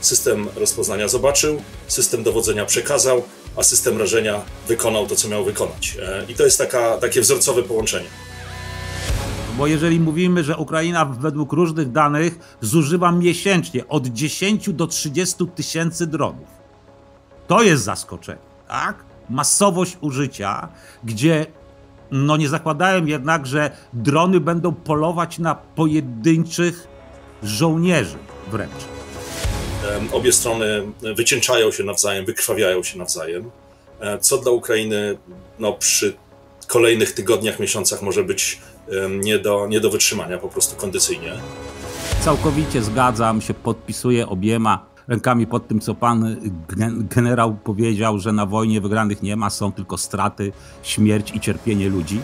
system rozpoznania zobaczył, system dowodzenia przekazał, a system rażenia wykonał to, co miał wykonać. E, I to jest taka, takie wzorcowe połączenie. Bo jeżeli mówimy, że Ukraina według różnych danych zużywa miesięcznie od 10 do 30 tysięcy dronów, to jest zaskoczenie, tak? Masowość użycia, gdzie no nie zakładałem jednak, że drony będą polować na pojedynczych żołnierzy wręcz. Obie strony wycięczają się nawzajem, wykrwawiają się nawzajem, e, co dla Ukrainy no, przy kolejnych tygodniach, miesiącach może być nie do, nie do wytrzymania po prostu kondycyjnie. Całkowicie zgadzam się, podpisuję obiema rękami pod tym, co pan generał powiedział, że na wojnie wygranych nie ma, są tylko straty, śmierć i cierpienie ludzi.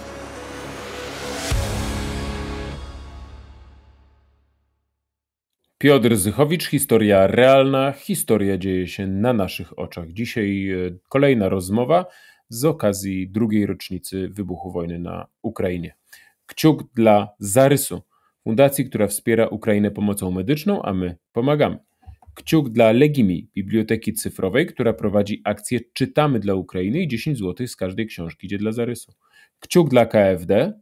Piotr Zychowicz, historia realna. Historia dzieje się na naszych oczach. Dzisiaj e, kolejna rozmowa z okazji drugiej rocznicy wybuchu wojny na Ukrainie. Kciuk dla Zarysu, fundacji, która wspiera Ukrainę pomocą medyczną, a my pomagamy. Kciuk dla Legimi, biblioteki cyfrowej, która prowadzi akcję Czytamy dla Ukrainy i 10 zł z każdej książki idzie dla Zarysu. Kciuk dla KFD,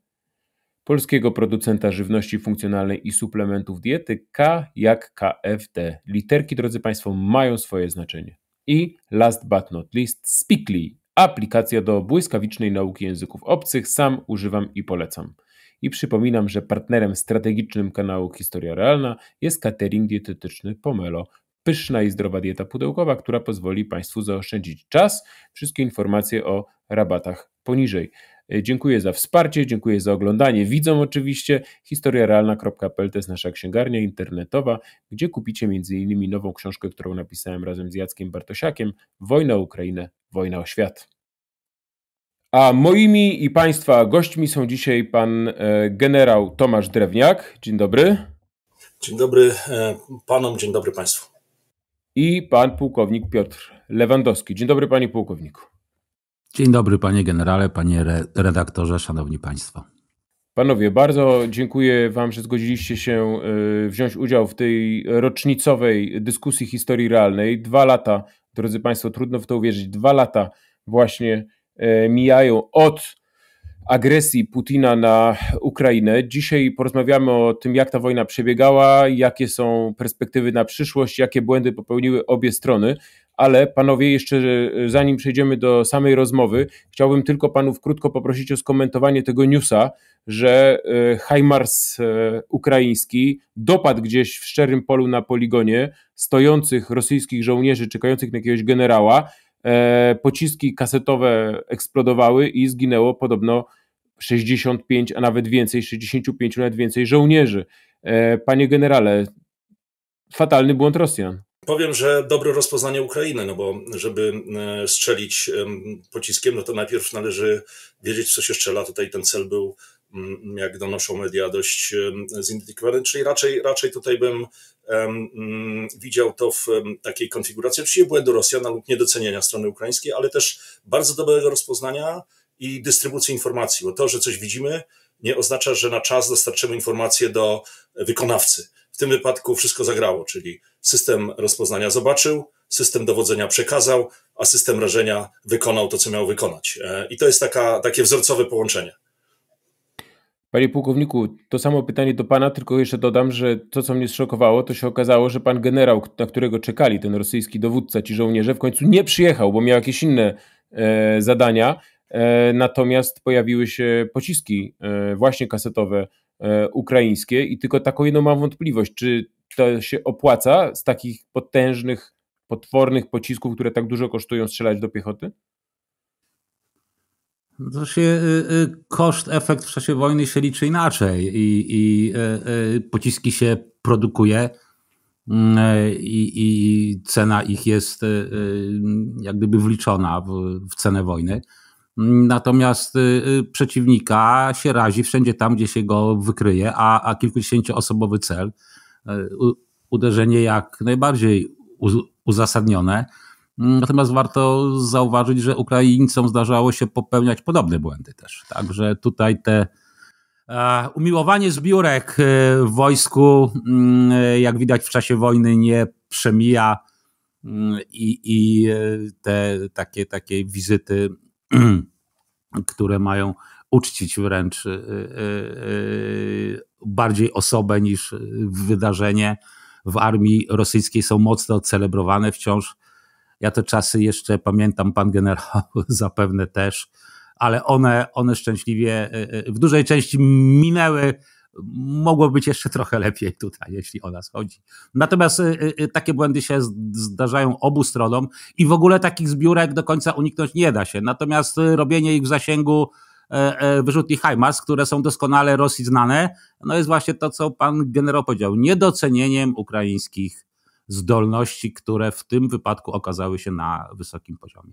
polskiego producenta żywności funkcjonalnej i suplementów diety K jak KFD. Literki, drodzy Państwo, mają swoje znaczenie. I last but not least, Speakly, aplikacja do błyskawicznej nauki języków obcych. Sam używam i polecam. I przypominam, że partnerem strategicznym kanału Historia Realna jest catering dietetyczny Pomelo. Pyszna i zdrowa dieta pudełkowa, która pozwoli Państwu zaoszczędzić czas. Wszystkie informacje o rabatach poniżej. E, dziękuję za wsparcie, dziękuję za oglądanie. Widzą oczywiście historiarealna.pl to jest nasza księgarnia internetowa, gdzie kupicie m.in. nową książkę, którą napisałem razem z Jackiem Bartosiakiem Wojna Ukrainę, Wojna o Świat. A moimi i Państwa gośćmi są dzisiaj pan e, generał Tomasz Drewniak. Dzień dobry. Dzień dobry e, panom, dzień dobry państwu. I pan pułkownik Piotr Lewandowski. Dzień dobry panie pułkowniku. Dzień dobry, panie generale, panie redaktorze, szanowni państwo. Panowie, bardzo dziękuję Wam, że zgodziliście się y, wziąć udział w tej rocznicowej dyskusji historii realnej. Dwa lata, drodzy Państwo, trudno w to uwierzyć, dwa lata właśnie y, mijają od agresji Putina na Ukrainę. Dzisiaj porozmawiamy o tym, jak ta wojna przebiegała, jakie są perspektywy na przyszłość, jakie błędy popełniły obie strony. Ale panowie, jeszcze e, zanim przejdziemy do samej rozmowy, chciałbym tylko panów krótko poprosić o skomentowanie tego newsa, że e, Hajmars e, ukraiński dopadł gdzieś w szczerym polu na poligonie stojących rosyjskich żołnierzy czekających na jakiegoś generała. Pociski kasetowe eksplodowały i zginęło podobno 65, a nawet więcej, 65 nawet więcej żołnierzy. Panie generale, fatalny błąd Rosjan. Powiem, że dobre rozpoznanie Ukrainy, no bo żeby e, strzelić pociskiem, no to najpierw należy wiedzieć, co się strzela. Tutaj ten cel był, mm, jak donoszą media, dość zidentyfikowany, czyli raczej, raczej tutaj bym mm, widział to w takiej konfiguracji, oczywiście błędu Rosjan lub niedocenienia strony ukraińskiej, ale też bardzo dobrego rozpoznania i dystrybucji informacji, bo to, że coś widzimy, nie oznacza, że na czas dostarczymy informacje do wykonawcy w tym wypadku wszystko zagrało, czyli system rozpoznania zobaczył, system dowodzenia przekazał, a system rażenia wykonał to, co miał wykonać. E, I to jest taka, takie wzorcowe połączenie. Panie pułkowniku, to samo pytanie do pana, tylko jeszcze dodam, że to, co mnie zszokowało, to się okazało, że pan generał, na którego czekali, ten rosyjski dowódca, ci żołnierze, w końcu nie przyjechał, bo miał jakieś inne e, zadania. E, natomiast pojawiły się pociski, e, właśnie kasetowe, E, ukraińskie i tylko taką jedną mam wątpliwość, czy to się opłaca z takich potężnych, potwornych pocisków, które tak dużo kosztują strzelać do piechoty? No to się, y, y, koszt, efekt w czasie wojny się liczy inaczej i, i y, pociski się produkuje mm, e, i, i cena ich jest jak gdyby wliczona w, w cenę wojny. Natomiast y, y, przeciwnika się razi wszędzie tam, gdzie się go wykryje, a, a kilkudziesięcioosobowy cel, y, uderzenie jak najbardziej uzasadnione. Natomiast warto zauważyć, że Ukraińcom zdarzało się popełniać podobne błędy też. Także tutaj te e, umiłowanie zbiórek w wojsku, jak widać w czasie wojny, nie przemija i, i te takie, takie wizyty które mają uczcić wręcz y, y, y, bardziej osobę niż wydarzenie w armii rosyjskiej są mocno celebrowane wciąż. Ja te czasy jeszcze pamiętam, pan generał zapewne też, ale one, one szczęśliwie w dużej części minęły mogło być jeszcze trochę lepiej tutaj, jeśli o nas chodzi. Natomiast y, y, y, takie błędy się zdarzają obu stronom i w ogóle takich zbiórek do końca uniknąć nie da się. Natomiast robienie ich w zasięgu e, e, wyrzutni HIMARS, które są doskonale Rosji znane, no jest właśnie to, co pan generał powiedział, niedocenieniem ukraińskich zdolności, które w tym wypadku okazały się na wysokim poziomie.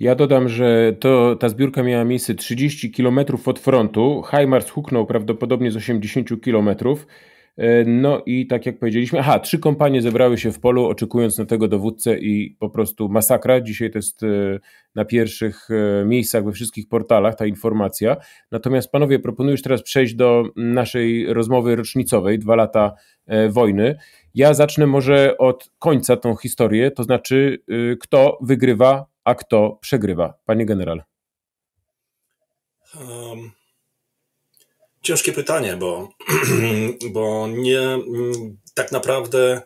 Ja dodam, że to, ta zbiórka miała miejsce 30 km od frontu. Heimars huknął prawdopodobnie z 80 km. E, no i tak jak powiedzieliśmy, aha, trzy kompanie zebrały się w polu, oczekując na tego dowódcę i po prostu masakra. Dzisiaj to jest e, na pierwszych e, miejscach we wszystkich portalach ta informacja. Natomiast panowie, proponuję już teraz przejść do naszej rozmowy rocznicowej, dwa lata wojny. Ja zacznę może od końca tą historię, to znaczy kto wygrywa a kto przegrywa? Panie general. Um, ciężkie pytanie, bo, bo nie tak naprawdę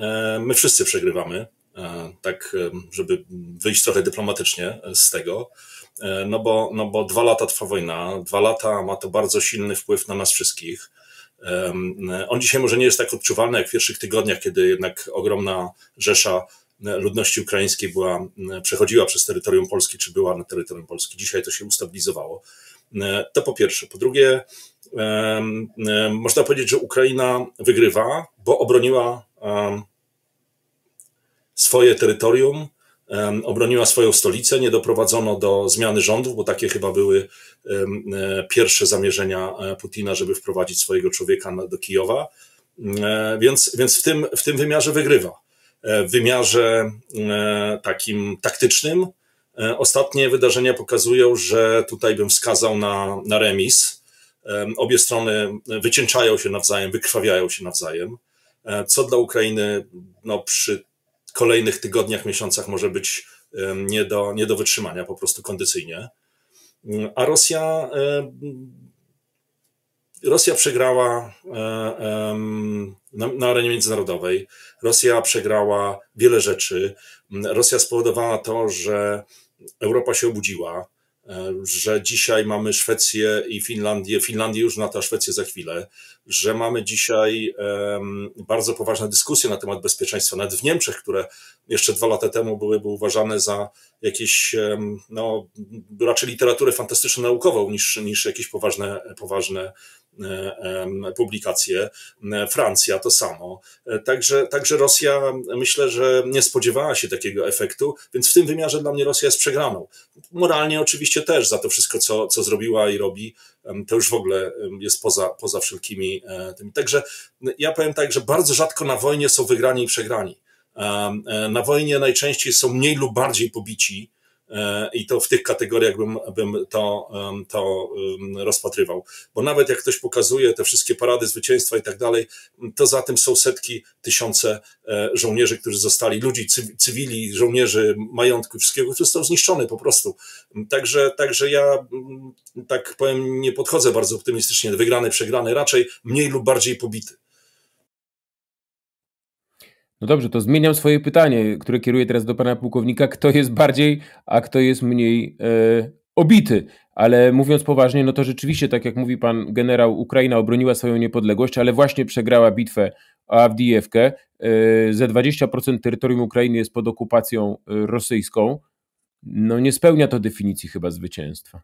e, my wszyscy przegrywamy. E, tak, żeby wyjść trochę dyplomatycznie z tego, e, no bo, no bo dwa lata trwa wojna, dwa lata ma to bardzo silny wpływ na nas wszystkich. On dzisiaj może nie jest tak odczuwalny jak w pierwszych tygodniach, kiedy jednak ogromna rzesza ludności ukraińskiej była, przechodziła przez terytorium Polski, czy była na terytorium Polski. Dzisiaj to się ustabilizowało. To po pierwsze. Po drugie, można powiedzieć, że Ukraina wygrywa, bo obroniła swoje terytorium, obroniła swoją stolicę, nie doprowadzono do zmiany rządów, bo takie chyba były e, pierwsze zamierzenia e, Putina, żeby wprowadzić swojego człowieka do Kijowa. E, więc, więc w, tym, w tym wymiarze wygrywa. E, w wymiarze e, takim taktycznym e, ostatnie wydarzenia pokazują, że tutaj bym wskazał na, na remis. Obie strony wycięczają się nawzajem, wykrwawiają się nawzajem, co dla Ukrainy no, przy kolejnych tygodniach, miesiącach może być nie do, nie do wytrzymania po prostu kondycyjnie. A Rosja, Rosja przegrała na arenie międzynarodowej. Rosja przegrała wiele rzeczy. Rosja spowodowała to, że Europa się obudziła, e, że dzisiaj mamy Szwecję i Finlandię, Finlandię już na ta Szwecję za chwilę, że mamy dzisiaj um, bardzo poważne dyskusje na temat bezpieczeństwa, nawet w Niemczech, które jeszcze dwa lata temu byłyby uważane za jakieś, um, no, raczej literaturę fantastyczno-naukową niż, niż jakieś poważne, poważne E, publikacje, Francja to samo. Także, także Rosja myślę, że nie spodziewała się takiego efektu, więc w tym wymiarze dla mnie Rosja jest przegraną. Moralnie oczywiście też za to wszystko, co, co zrobiła i robi, to już w ogóle jest poza, poza wszelkimi e, tymi. Także ja powiem tak, że bardzo rzadko na wojnie są wygrani i przegrani. E, na wojnie najczęściej są mniej lub bardziej pobici, E, i to w tych kategoriach bym, bym to, to rozpatrywał. Bo nawet jak ktoś pokazuje te wszystkie parady zwycięstwa i tak dalej, to za tym są setki, tysiące e, żołnierzy, którzy zostali, ludzi, cywili, żołnierzy, majątku, wszystkiego, który został zniszczony po prostu. Także, także ja, mm, tak powiem, nie podchodzę bardzo optymistycznie do wygrany, przegrany, raczej mniej lub bardziej pobity. No dobrze, to zmieniam swoje pytanie, które kieruję teraz do pana pułkownika. Kto jest bardziej, a kto jest mniej e, obity? Ale mówiąc poważnie, no to rzeczywiście, tak jak mówi pan generał, Ukraina obroniła swoją niepodległość, ale właśnie przegrała bitwę o Avdijewkę. E, ze 20% terytorium Ukrainy jest pod okupacją e, rosyjską. No nie spełnia to definicji chyba zwycięstwa.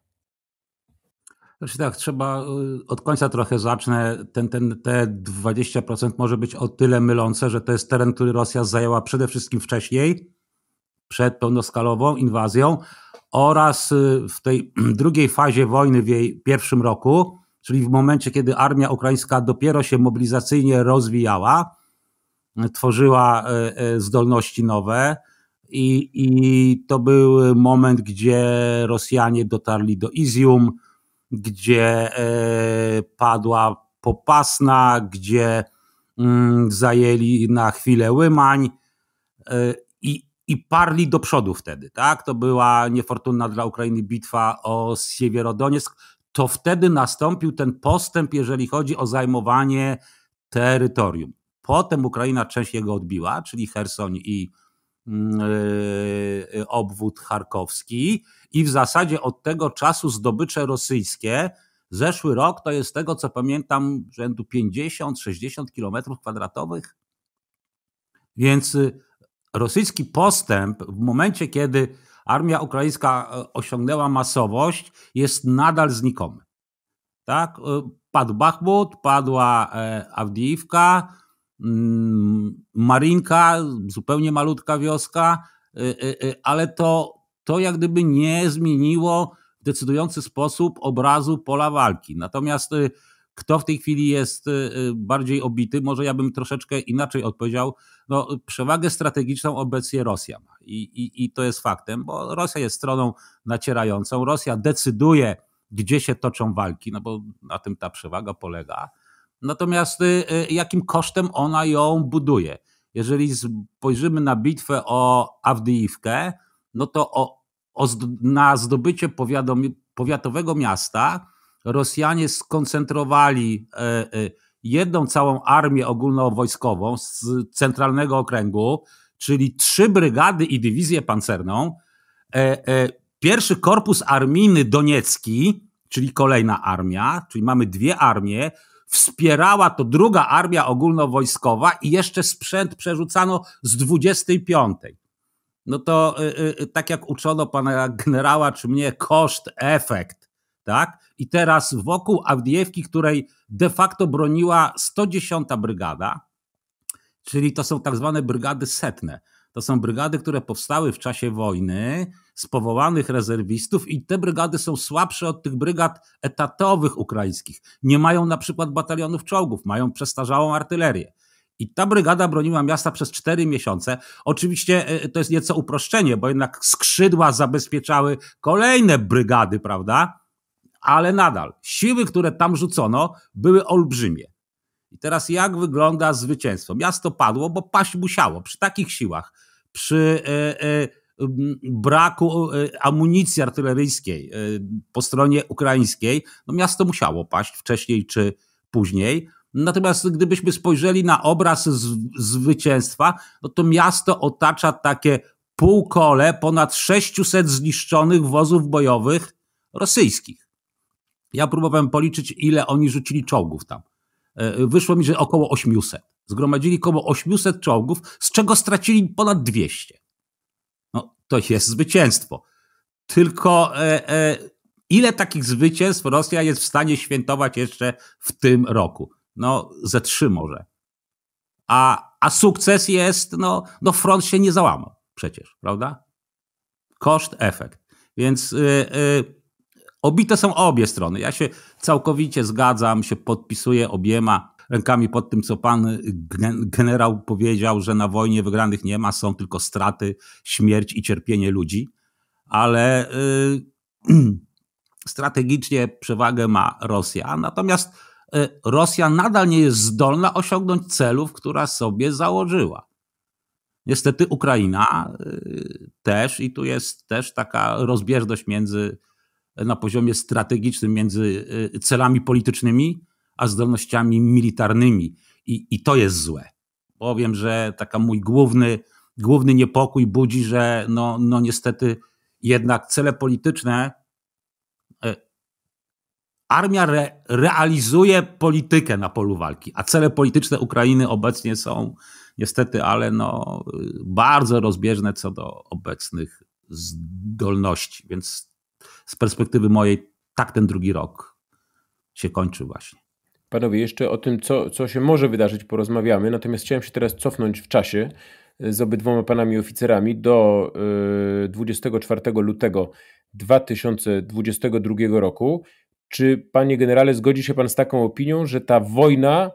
Znaczy tak, trzeba y, od końca trochę zacznę. Ten, ten, te 20% może być o tyle mylące, że to jest teren, który Rosja zajęła przede wszystkim wcześniej, przed pełnoskalową inwazją oraz y, w tej drugiej fazie wojny w jej pierwszym roku, czyli w momencie, kiedy armia ukraińska dopiero się mobilizacyjnie rozwijała, tworzyła e, e, zdolności nowe. I, I to był moment, gdzie Rosjanie dotarli do Izium, gdzie e, padła Popasna, gdzie mm, zajęli na chwilę Łymań e, i, i parli do przodu wtedy. Tak? To była niefortunna dla Ukrainy bitwa o Siewierodonieck. To wtedy nastąpił ten postęp, jeżeli chodzi o zajmowanie terytorium. Potem Ukraina część jego odbiła, czyli Hersoń i yy, obwód charkowski i w zasadzie od tego czasu zdobycze rosyjskie Zeszły rok to jest tego, co pamiętam, rzędu 50-60 km kwadratowych. Więc y, rosyjski postęp w momencie, kiedy armia ukraińska e, osiągnęła masowość, jest nadal znikomy. Tak? E, padł Bachmut, padła e, Avdiivka, mm, Marinka, zupełnie malutka wioska, ale to to jak gdyby nie zmieniło w decydujący sposób obrazu pola walki. Natomiast y, kto w tej chwili jest y, y, bardziej obity, może ja bym troszeczkę inaczej odpowiedział. No, przewagę strategiczną obecnie Rosja ma I, i, i to jest faktem, bo Rosja jest stroną nacierającą. Rosja decyduje, gdzie się toczą walki, no bo na tym ta przewaga polega. Natomiast jakim kosztem ona ją buduje? Jeżeli spojrzymy na bitwę o Awdyjwkę, no to o na zdobycie powiadomi, powiatowego miasta Rosjanie skoncentrowali e, e, jedną całą armię ogólnowojskową z centralnego okręgu, czyli trzy brygady i dywizję pancerną, e, pierwszy korpus armijny doniecki, czyli kolejna armia, czyli mamy dwie armie, wspierała to druga armia ogólnowojskowa i jeszcze sprzęt przerzucano z 25 no to y, y, y, tak jak uczono pana generała czy mnie, koszt, efekt. Tak? I teraz wokół Awdiewki, której de facto broniła 110 Brygada, czyli to są tak zwane brygady setne. To są brygady, które powstały w czasie wojny z powołanych rezerwistów, i te brygady są słabsze od tych brygad etatowych ukraińskich. Nie mają na przykład batalionów czołgów, mają przestarzałą artylerię. I ta brygada broniła miasta przez cztery miesiące. Oczywiście e, to jest nieco uproszczenie, bo jednak skrzydła zabezpieczały kolejne brygady, prawda? Ale nadal siły, które tam rzucono, były olbrzymie. I teraz jak wygląda zwycięstwo? Miasto padło, bo paść musiało przy takich siłach, przy e, e, braku e, amunicji artyleryjskiej e, po stronie ukraińskiej, no miasto musiało paść wcześniej czy później. Natomiast gdybyśmy spojrzeli na obraz zwycięstwa, no to miasto otacza takie półkole ponad 600 zniszczonych wozów bojowych rosyjskich. Ja próbowałem policzyć, ile oni rzucili czołgów tam. E, wyszło mi, że około 800. Zgromadzili około 800 czołgów, z czego stracili ponad 200. No, to jest zwycięstwo. Tylko e, e, ile takich zwycięstw Rosja jest w stanie świętować jeszcze w tym roku? no ze trzy może. A, a sukces jest, no, no front się nie załamał przecież, prawda? Koszt, efekt. Więc yy, yy, obite są obie strony. Ja się całkowicie zgadzam, się podpisuję obiema rękami pod tym, co pan generał powiedział, że na wojnie wygranych nie ma, są tylko straty, śmierć i cierpienie ludzi, ale yy, strategicznie przewagę ma Rosja. Natomiast E, Rosja nadal nie jest zdolna osiągnąć celów, które sobie założyła. Niestety Ukraina e, też, i tu jest też taka rozbieżność między e, na poziomie strategicznym, między celami politycznymi a zdolnościami militarnymi. I, i to jest złe. Powiem, że taka mój główny, główny niepokój budzi, że no, no niestety jednak cele polityczne armia re, realizuje politykę na polu walki, a cele polityczne Ukrainy obecnie są niestety, ale no, bardzo rozbieżne co do obecnych zdolności. Więc z perspektywy mojej, tak ten drugi rok się kończy właśnie. Panowie, jeszcze o tym, co, co się może wydarzyć, porozmawiamy. Natomiast chciałem się teraz cofnąć w czasie e, z obydwoma panami oficerami do 24 e, lutego 2022 roku, czy, panie generale, zgodzi się pan z taką opinią, że ta wojna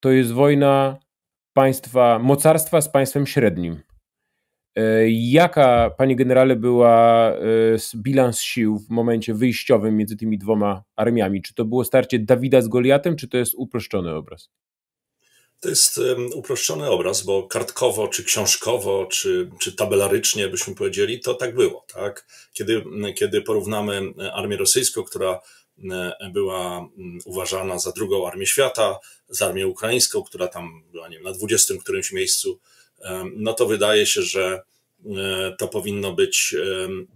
to jest wojna państwa, mocarstwa z państwem średnim? E, jaka, panie generale, była e, bilans sił w momencie wyjściowym między tymi dwoma armiami? Czy to było starcie Dawida z Goliatem, czy to jest uproszczony obraz? To jest uproszczony obraz, bo kartkowo, czy książkowo, czy, czy tabelarycznie byśmy powiedzieli, to tak było. Tak? Kiedy, kiedy porównamy e, armię rosyjską, która E, była mm, uważana za drugą armię świata, za armię ukraińską, która tam była nie wiem, na 20 którymś miejscu, e, no to wydaje się, że e, to powinno być,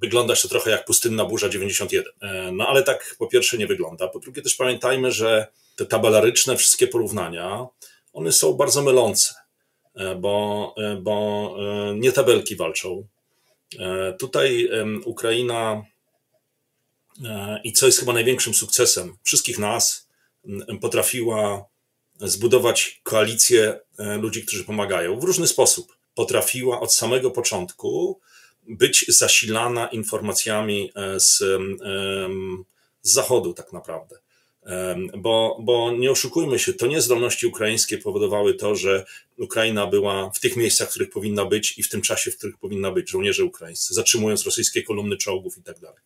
wyglądać to trochę jak pustynna burza 91. No ale tak po pierwsze nie wygląda. Po drugie też pamiętajmy, że te tabelaryczne wszystkie porównania, one są bardzo mylące, bo, bo nie tabelki walczą. Tutaj Ukraina i co jest chyba największym sukcesem wszystkich nas, potrafiła zbudować koalicję e, ludzi, którzy pomagają w różny sposób. Potrafiła od samego początku być zasilana informacjami e, z, z Zachodu, tak naprawdę. Bo, bo nie oszukujmy się, to niezdolności ukraińskie powodowały to, że Ukraina była w tych miejscach, w których powinna być i w tym czasie, w których powinna być żołnierze ukraińscy, zatrzymując rosyjskie kolumny czołgów i tak dalej.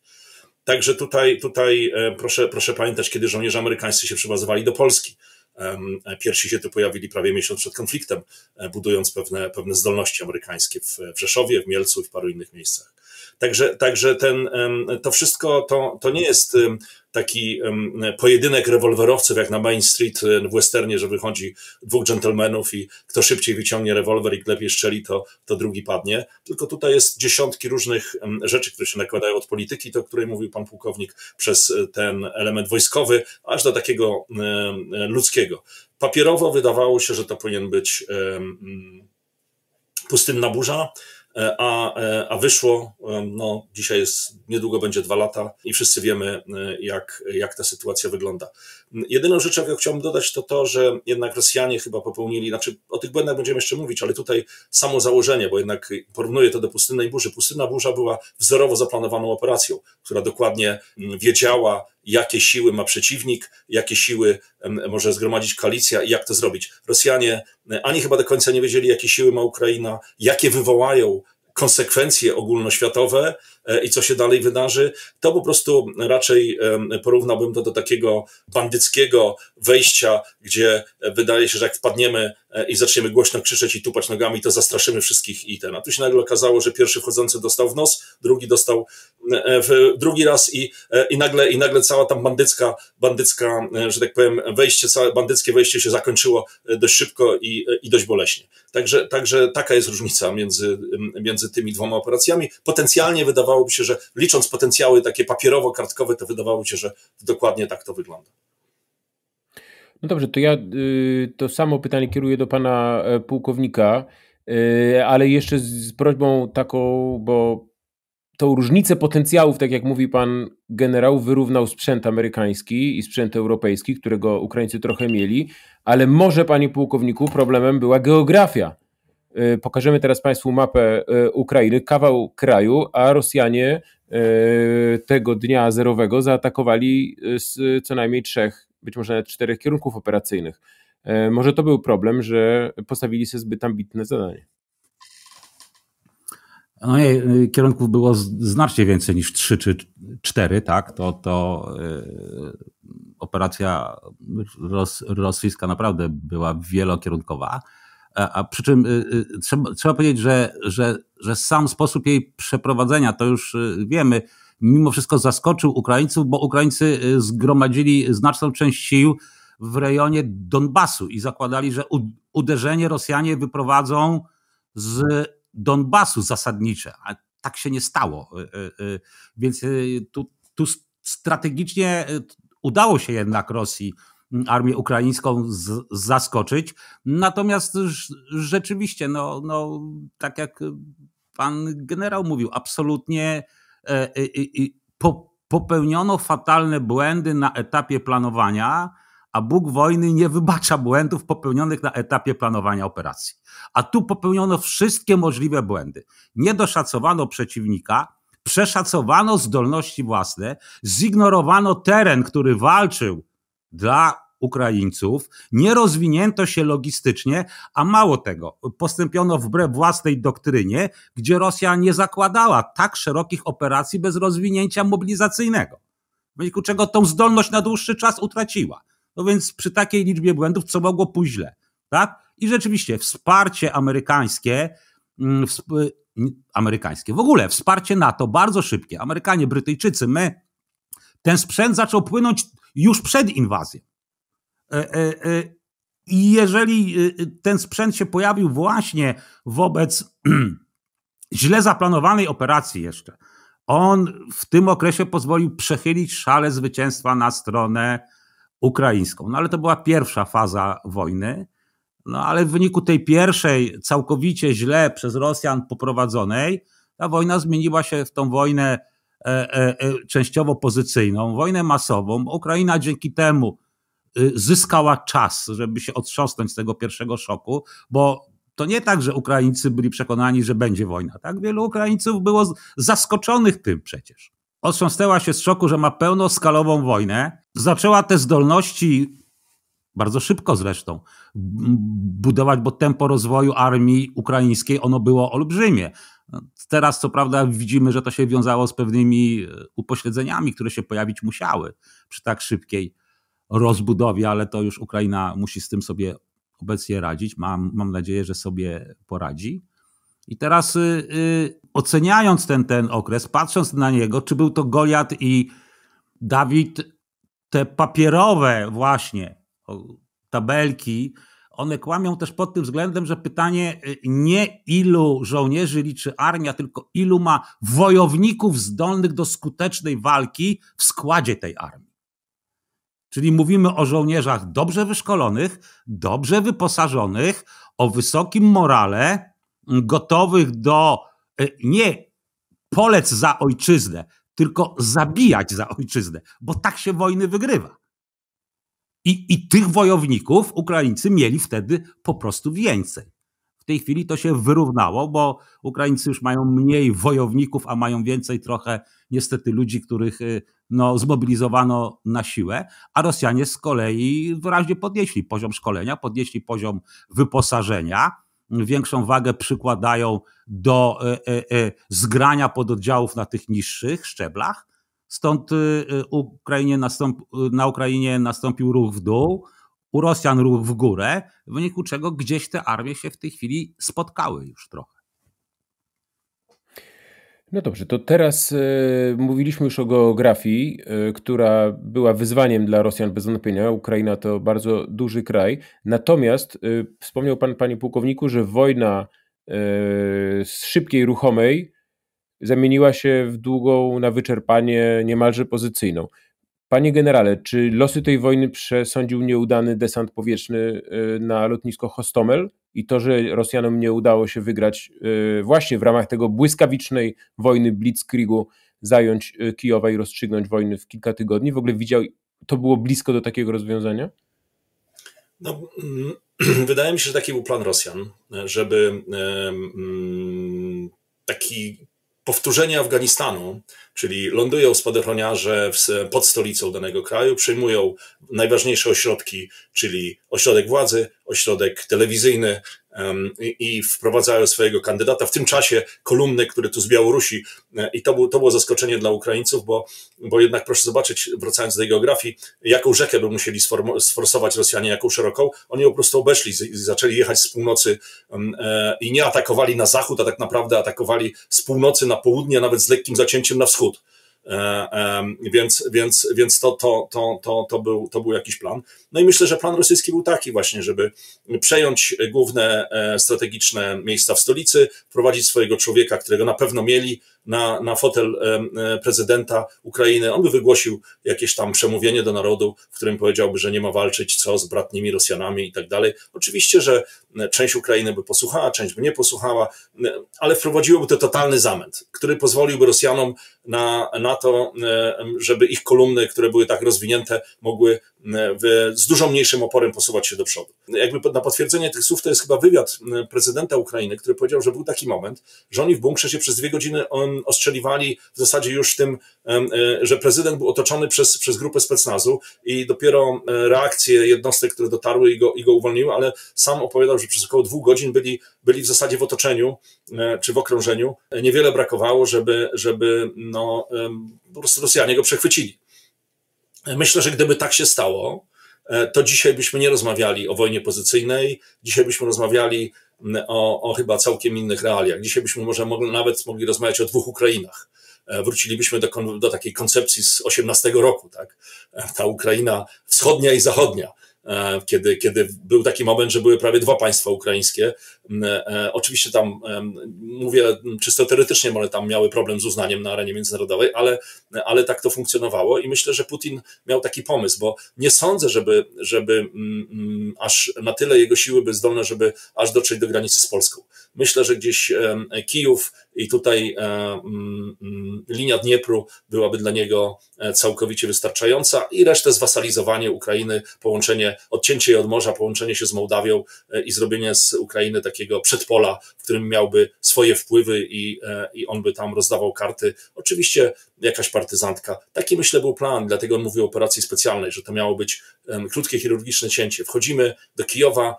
Także tutaj, tutaj e, proszę, proszę pamiętać, kiedy żołnierze amerykańscy się przybazowali do Polski. E, pierwsi się tu pojawili prawie miesiąc przed konfliktem, e, budując pewne, pewne zdolności amerykańskie w Rzeszowie, w Mielcu i w paru innych miejscach. Także, także ten, to wszystko to, to nie jest taki pojedynek rewolwerowców jak na Main Street w westernie, że wychodzi dwóch dżentelmenów i kto szybciej wyciągnie rewolwer i lepiej strzeli, to, to drugi padnie. Tylko tutaj jest dziesiątki różnych rzeczy, które się nakładają od polityki, to o której mówił pan pułkownik, przez e, ten element wojskowy, aż do takiego e, ludzkiego. Papierowo wydawało się, że to powinien być mm, pustynna burza, E, a, e, a wyszło, e, no dzisiaj jest, niedługo będzie dwa lata i wszyscy wiemy, jak, jak ta sytuacja wygląda. Jedyną rzecz, jaką chciałbym dodać, to to, że jednak Rosjanie chyba popełnili, znaczy o tych błędach będziemy jeszcze mówić, ale tutaj samo założenie, bo jednak porównuję to do pustynnej burzy. Pustynna burza była wzorowo zaplanowaną operacją, która dokładnie mm, wiedziała, jakie siły ma przeciwnik, jakie siły może zgromadzić koalicja i jak to zrobić. Rosjanie ani chyba do końca nie wiedzieli, jakie siły ma Ukraina, jakie wywołają konsekwencje ogólnoświatowe, E, i co się dalej wydarzy, to po prostu raczej porównałbym to do takiego bandyckiego wejścia, gdzie wydaje się, że jak wpadniemy e, i zaczniemy głośno krzyczeć i tupać nogami, to zastraszymy wszystkich i ten. A tu się nagle okazało, że pierwszy wchodzący dostał w nos, drugi dostał e, w drugi raz i, i, nagle, i nagle cała tam bandycka, bandycka, że tak powiem, wejście, całe bandyckie wejście się zakończyło dość szybko i, i dość boleśnie. Także, także taka jest różnica między, między tymi dwoma operacjami. Potencjalnie wydawało wydawałoby się, że licząc potencjały takie papierowo-kartkowe, to wydawało się, że dokładnie tak to wygląda. No dobrze, to ja y, to samo pytanie kieruję do pana e, pułkownika, y, ale jeszcze z prośbą taką, bo tą różnicę potencjałów, tak jak mówi pan generał, wyrównał sprzęt amerykański i sprzęt europejski, którego Ukraińcy trochę mieli, ale może, panie pułkowniku, problemem była geografia Y, pokażemy teraz Państwu mapę y, Ukrainy, kawał kraju, a Rosjanie y, tego dnia zerowego zaatakowali z co najmniej trzech, być może nawet czterech kierunków operacyjnych. Może to był problem, że postawili sobie zbyt ambitne zadanie. No nie, kierunków było znacznie więcej niż trzy czy cztery, tak? To, to operacja ros, rosyjska naprawdę była wielokierunkowa. A przy czym y, y, trzeba, trzeba powiedzieć, że, że, że sam sposób jej przeprowadzenia, to już y, wiemy, mimo wszystko zaskoczył Ukraińców, bo Ukraińcy zgromadzili znaczną część sił w rejonie Donbasu i zakładali, że uderzenie Rosjanie wyprowadzą z Donbasu zasadnicze, a tak się nie stało. Więc tu, tu strategicznie udało się jednak Rosji armię ukraińską z, zaskoczyć. Natomiast rzeczywiście, no, no, tak jak pan generał mówił, absolutnie e, e, e, popełniono fatalne błędy na etapie planowania, a Bóg wojny nie wybacza błędów popełnionych na etapie planowania operacji. A tu popełniono wszystkie możliwe błędy. Nie doszacowano przeciwnika, przeszacowano zdolności własne, zignorowano teren, który walczył dla Ukraińców, nie rozwinięto się logistycznie, a mało tego, postępiono wbrew własnej doktrynie, gdzie Rosja nie zakładała tak szerokich operacji bez rozwinięcia mobilizacyjnego, w wyniku czego tą zdolność na dłuższy czas utraciła. No więc przy takiej liczbie błędów, co mogło pójść źle, tak? I rzeczywiście wsparcie amerykańskie, mm, amerykańskie, w ogóle wsparcie NATO bardzo szybkie, Amerykanie, Brytyjczycy, my, ten sprzęt zaczął płynąć już przed inwazją. E, e, e, I jeżeli ten sprzęt się pojawił właśnie wobec źle zaplanowanej operacji jeszcze, on w tym okresie pozwolił przechylić szale zwycięstwa na stronę ukraińską. No ale to była pierwsza faza wojny. No ale w wyniku tej pierwszej, całkowicie źle przez Rosjan poprowadzonej, ta wojna zmieniła się w tą wojnę E, e, e, częściowo pozycyjną, wojnę masową. Ukraina dzięki temu y, zyskała czas, żeby się otrząsnąć z tego pierwszego szoku, bo to nie tak, że Ukraińcy byli przekonani, że będzie wojna. Tak wielu Ukraińców było zaskoczonych tym przecież. Otrząsnęła się z szoku, że ma pełnoskalową wojnę, zaczęła te zdolności bardzo szybko zresztą, budować, bo tempo rozwoju armii ukraińskiej ono było olbrzymie. Teraz, co prawda, widzimy, że to się wiązało z pewnymi e, upośledzeniami, które się pojawić musiały przy tak szybkiej rozbudowie, ale to już Ukraina musi z tym sobie obecnie radzić. Mam, mam nadzieję, że sobie poradzi. I teraz y, y, oceniając ten, ten okres, patrząc na niego, czy był to Goliat i Dawid, te papierowe właśnie tabelki one kłamią też pod tym względem, że pytanie y, nie ilu żołnierzy liczy armia, tylko ilu ma wojowników zdolnych do skutecznej walki w składzie tej armii. Czyli mówimy o żołnierzach dobrze wyszkolonych, dobrze wyposażonych, o wysokim morale, gotowych do y, nie polec za ojczyznę, tylko zabijać za ojczyznę, bo tak się wojny wygrywa. I, I tych wojowników Ukraińcy mieli wtedy po prostu więcej. W tej chwili to się wyrównało, bo Ukraińcy już mają mniej wojowników, a mają więcej trochę niestety ludzi, których y, no, zmobilizowano na siłę, a Rosjanie z kolei wyraźnie podnieśli poziom szkolenia, podnieśli poziom wyposażenia, większą wagę przykładają do y, y, zgrania pododdziałów na tych niższych szczeblach Stąd y, y, Ukrainie nastąp, y, na Ukrainie nastąpił ruch w dół, u Rosjan ruch w górę, w wyniku czego gdzieś te armie się w tej chwili spotkały już trochę. No dobrze, to teraz y, mówiliśmy już o geografii, y, która była wyzwaniem dla Rosjan bez wątpienia. Ukraina to bardzo duży kraj. Natomiast y, wspomniał pan, panie pułkowniku, że wojna z szybkiej, ruchomej zamieniła się w długą na wyczerpanie niemalże pozycyjną. Panie generale, czy losy tej wojny przesądził nieudany desant powietrzny y, na lotnisko Hostomel i to, że Rosjanom nie udało się wygrać y, właśnie w ramach tego błyskawicznej wojny Blitzkriegu, zająć y, Kijowa i rozstrzygnąć wojny w kilka tygodni? W ogóle widział, to było blisko do takiego rozwiązania? No, mm, wydaje mi się, że taki był plan Rosjan, żeby mm, taki powtórzenie Afganistanu, czyli lądują spadochroniarze pod stolicą danego kraju, przyjmują najważniejsze ośrodki, czyli ośrodek władzy, ośrodek telewizyjny, i wprowadzają swojego kandydata. W tym czasie kolumny, które tu z Białorusi, e, i to, był, to było zaskoczenie dla Ukraińców, bo, bo jednak proszę zobaczyć, wracając do geografii, jaką rzekę by musieli sforsować Rosjanie, jaką szeroką. Oni po prostu obeszli i zaczęli jechać z północy e, i nie atakowali na zachód, a tak naprawdę atakowali z północy na południe, nawet z lekkim zacięciem na wschód. E, e, więc, więc, więc to, to, to, to, to, był, to był jakiś plan. No i myślę, że plan rosyjski był taki właśnie, żeby przejąć główne e, strategiczne miejsca w stolicy, wprowadzić swojego człowieka, którego na pewno mieli, na, na fotel prezydenta Ukrainy, on by wygłosił jakieś tam przemówienie do narodu, w którym powiedziałby, że nie ma walczyć co z bratnimi Rosjanami i tak dalej. Oczywiście, że część Ukrainy by posłuchała, część by nie posłuchała, ale wprowadziłoby to totalny zamęt, który pozwoliłby Rosjanom na, na to, żeby ich kolumny, które były tak rozwinięte, mogły w, z dużo mniejszym oporem posuwać się do przodu. Jakby na potwierdzenie tych słów to jest chyba wywiad prezydenta Ukrainy, który powiedział, że był taki moment, że oni w bunkrze się przez dwie godziny on ostrzeliwali w zasadzie już w tym, e, że prezydent był otoczony przez, przez grupę specnazu i dopiero e, reakcje jednostek, które dotarły i go, i go uwolniły, ale sam opowiadał, że przez około dwóch godzin byli, byli w zasadzie w otoczeniu e, czy w okrążeniu. Niewiele brakowało, żeby, żeby no, po prostu Rosjanie go przechwycili. Myślę, że gdyby tak się stało, to dzisiaj byśmy nie rozmawiali o wojnie pozycyjnej, dzisiaj byśmy rozmawiali o, o chyba całkiem innych realiach. Dzisiaj byśmy może mogli, nawet mogli rozmawiać o dwóch Ukrainach e, wrócilibyśmy do, do, takiej koncepcji z 18 roku, tak? E, ta Ukraina wschodnia i zachodnia, e, kiedy, kiedy był taki moment, że były prawie dwa państwa ukraińskie, Mm, e, e, oczywiście tam, mówię czysto teoretycznie, one tam miały problem z uznaniem na arenie międzynarodowej, ale, ale tak to funkcjonowało i myślę, że Putin miał taki pomysł, bo nie sądzę, żeby, żeby mm, mm, aż na tyle jego siły były zdolne, żeby aż dotrzeć do granicy z Polską. Myślę, że gdzieś Kijów i tutaj e, linia Dniepru byłaby dla niego całkowicie wystarczająca i resztę zwasalizowanie Ukrainy, połączenie, odcięcie jej od morza, połączenie się z Mołdawią i zrobienie z Ukrainy takiej takiego przedpola, w którym miałby swoje wpływy i, e, i on by tam rozdawał karty. Oczywiście jakaś partyzantka. Taki myślę był plan, dlatego on mówił o operacji specjalnej, że to miało być krótkie chirurgiczne cięcie. Wchodzimy do Kijowa,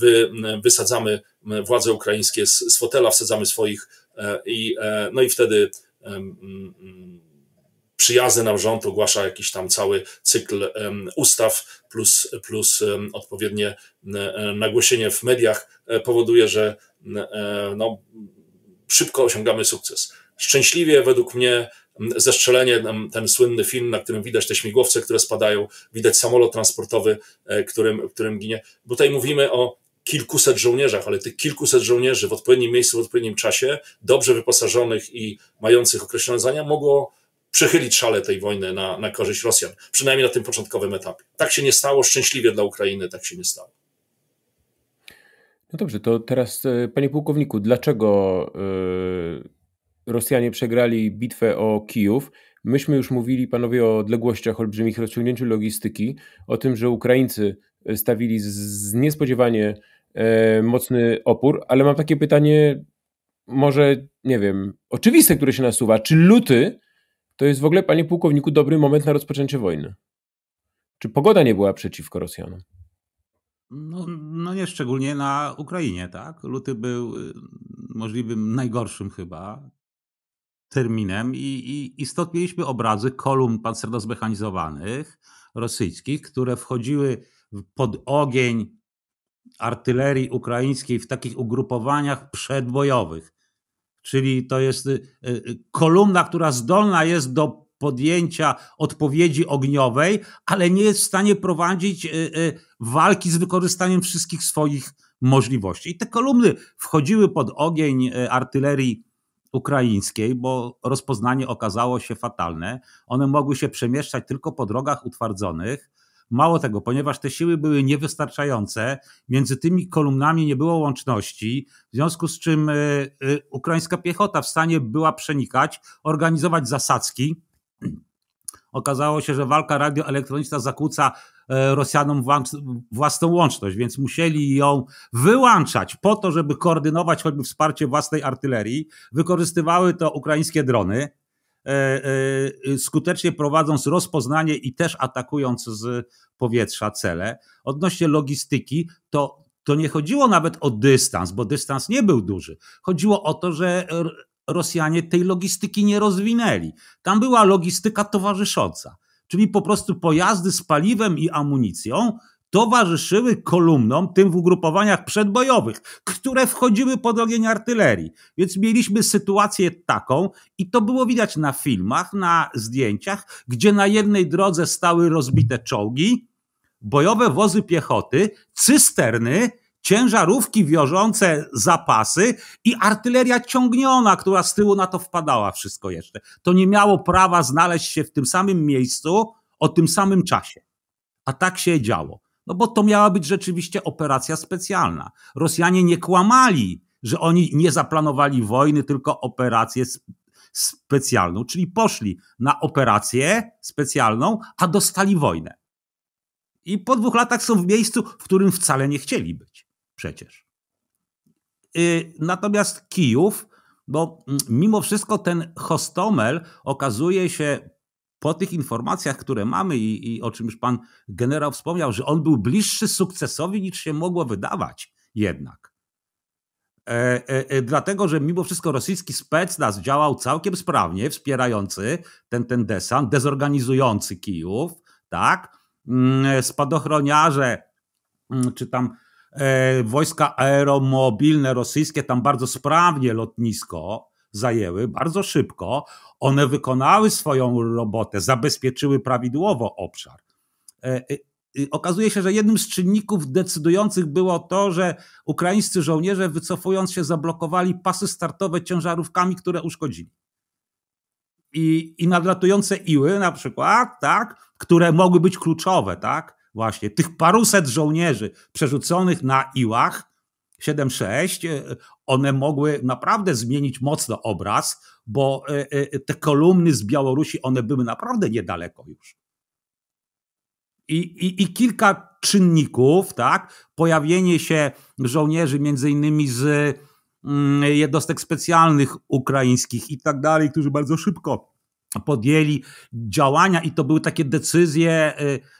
wy, wysadzamy władze ukraińskie z, z fotela, wsadzamy swoich e, i e, no i wtedy przyjazny nam rząd ogłasza jakiś tam cały cykl ustaw, plus, plus e, odpowiednie e, e, nagłosienie w mediach powoduje, że no, szybko osiągamy sukces. Szczęśliwie według mnie zestrzelenie, ten słynny film, na którym widać te śmigłowce, które spadają, widać samolot transportowy, którym, którym ginie. Bo tutaj mówimy o kilkuset żołnierzach, ale tych kilkuset żołnierzy w odpowiednim miejscu, w odpowiednim czasie, dobrze wyposażonych i mających określone zadania, mogło przechylić szale tej wojny na, na korzyść Rosjan, przynajmniej na tym początkowym etapie. Tak się nie stało, szczęśliwie dla Ukrainy tak się nie stało. No dobrze, to teraz, e, panie pułkowniku, dlaczego e, Rosjanie przegrali bitwę o Kijów? Myśmy już mówili, panowie, o odległościach, olbrzymich rozciągnięciu logistyki, o tym, że Ukraińcy e, stawili z niespodziewanie mocny opór, ale mam takie pytanie, może, nie wiem, oczywiste, które się nasuwa. Czy luty to jest w ogóle, panie pułkowniku, dobry moment na rozpoczęcie wojny. Czy pogoda nie była przeciwko Rosjanom? No, no nie szczególnie na Ukrainie, tak? Luty był y, możliwym najgorszym chyba terminem i, i, i stąd mieliśmy obrazy kolumn pancerno zmechanizowanych rosyjskich, które wchodziły pod ogień artylerii ukraińskiej w takich ugrupowaniach przedbojowych. Czyli to jest y, y, kolumna, która zdolna jest do podjęcia odpowiedzi ogniowej, ale nie jest w stanie prowadzić y, walki z wykorzystaniem wszystkich swoich możliwości. I te kolumny wchodziły pod ogień artylerii ukraińskiej, bo rozpoznanie okazało się fatalne. One mogły się przemieszczać tylko po drogach utwardzonych Mało tego, ponieważ te siły były niewystarczające, między tymi kolumnami nie było łączności, w związku z czym e, e, ukraińska piechota w stanie była przenikać, organizować zasadzki. Okazało się, że walka radioelektroniczna zakłóca e, Rosjanom własną łączność, więc musieli ją wyłączać po to, żeby koordynować choćby wsparcie własnej artylerii. Wykorzystywały to ukraińskie drony. E, e, skutecznie prowadząc rozpoznanie i też atakując z powietrza cele. Odnośnie logistyki, to, to nie chodziło nawet o dystans, bo dystans nie był duży. Chodziło o to, że Rosjanie tej logistyki nie rozwinęli. Tam była logistyka towarzysząca, czyli po prostu pojazdy z paliwem i amunicją towarzyszyły kolumnom, tym w ugrupowaniach przedbojowych, które wchodziły pod ogień artylerii. Więc mieliśmy sytuację taką, i to było widać na filmach, na zdjęciach, gdzie na jednej drodze stały rozbite czołgi, bojowe wozy piechoty, cysterny, ciężarówki wiożące zapasy i artyleria ciągniona, która z tyłu na to wpadała wszystko jeszcze. To nie miało prawa znaleźć się w tym samym miejscu o tym samym czasie. A tak się działo. No bo to miała być rzeczywiście operacja specjalna. Rosjanie nie kłamali, że oni nie zaplanowali wojny, tylko operację specjalną, czyli poszli na operację specjalną, a dostali wojnę. I po dwóch latach są w miejscu, w którym wcale nie chcieli być. Przecież. Y, natomiast Kijów, bo mm, mimo wszystko ten Hostomel okazuje się po tych informacjach, które mamy i, i o czym już pan generał wspomniał, że on był bliższy sukcesowi niż się mogło wydawać jednak. E, e, e dlatego, że mimo wszystko rosyjski specnaz działał całkiem sprawnie, wspierający ten, ten desant, dezorganizujący Kijów, tak? Mm, spadochroniarze, mm, czy tam e, wojska aeromobilne rosyjskie, tam bardzo sprawnie lotnisko zajęły bardzo szybko. One wykonały swoją robotę, zabezpieczyły prawidłowo obszar. E, e, okazuje się, że jednym z czynników decydujących było to, że ukraińscy żołnierze, wycofując się, zablokowali pasy startowe ciężarówkami, które uszkodzili. I, i nadlatujące iły, na przykład, tak, które mogły być kluczowe, tak, właśnie tych paruset żołnierzy przerzuconych na iłach, 7-6, e, one mogły naprawdę zmienić mocno obraz, bo e, e, te kolumny z Białorusi, one były naprawdę niedaleko już. I, i, i kilka czynników, tak? Pojawienie się żołnierzy, między innymi z mm, jednostek specjalnych ukraińskich i tak dalej, którzy bardzo szybko podjęli działania i to były takie decyzje,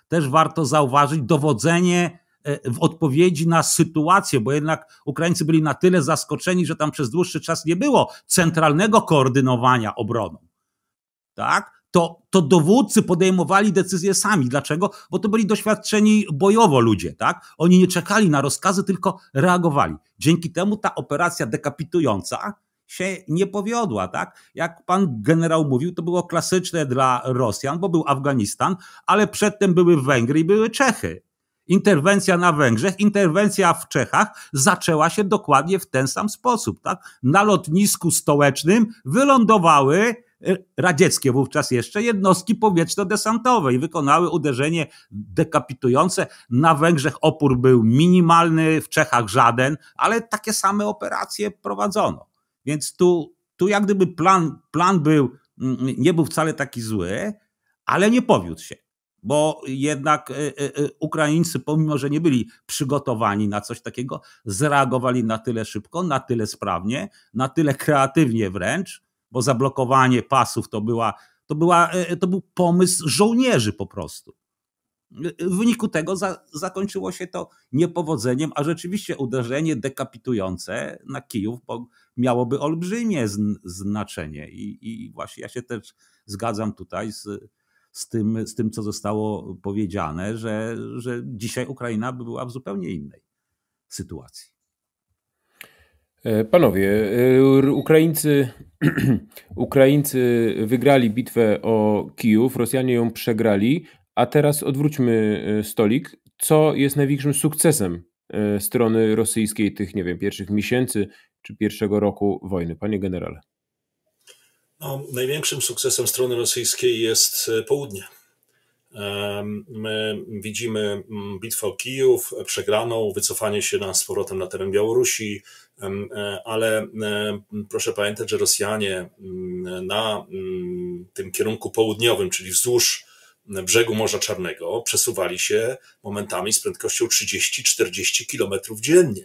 też warto zauważyć, dowodzenie E, w odpowiedzi na sytuację, bo jednak Ukraińcy byli na tyle zaskoczeni, że tam przez dłuższy czas nie było centralnego koordynowania obroną. Tak? To, to dowódcy podejmowali decyzje sami. Dlaczego? Bo to byli doświadczeni bojowo ludzie, tak? Oni nie czekali na rozkazy, tylko reagowali. Dzięki temu ta operacja dekapitująca, się nie powiodła, tak? Jak pan generał mówił, to było klasyczne dla Rosjan, bo był Afganistan, ale przedtem były Węgry i były Czechy. Interwencja na Węgrzech, interwencja w Czechach zaczęła się dokładnie w ten sam sposób. Tak? Na lotnisku stołecznym wylądowały e, radzieckie wówczas jeszcze jednostki powietrzno-desantowe i wykonały uderzenie dekapitujące. Na Węgrzech opór był minimalny, w Czechach żaden, ale takie same operacje prowadzono. Więc tu, tu jak gdyby plan, plan był, mm, nie był wcale taki zły, ale nie powiódł się bo jednak e, e, e, Ukraińcy, pomimo że nie byli przygotowani na coś takiego, zareagowali na tyle szybko, na tyle sprawnie, na tyle kreatywnie wręcz, bo zablokowanie pasów to, była, to, była, to był pomysł żołnierzy po prostu. W wyniku tego za, zakończyło się to niepowodzeniem, a rzeczywiście uderzenie dekapitujące na Kijów miałoby olbrzymie znaczenie. I, I właśnie ja się też zgadzam tutaj z z tym, z tym co zostało powiedziane, że, że dzisiaj Ukraina by była w zupełnie innej sytuacji. E, panowie, e, Ukraińcy, Ukraińcy wygrali bitwę o Kijów, Rosjanie ją przegrali, a teraz odwróćmy e, stolik. Co jest największym sukcesem strony rosyjskiej tych, nie wiem, pierwszych miesięcy czy pierwszego roku wojny, panie generale? No, największym sukcesem strony rosyjskiej jest e, południe. My widzimy mm, bitwę o Kijów, przegraną, wycofanie się na, z powrotem na teren Białorusi, e, ale e, proszę pamiętać, że Rosjanie mm, na mm, tym kierunku południowym, czyli wzdłuż brzegu Morza Czarnego, przesuwali się momentami z prędkością 30-40 km dziennie.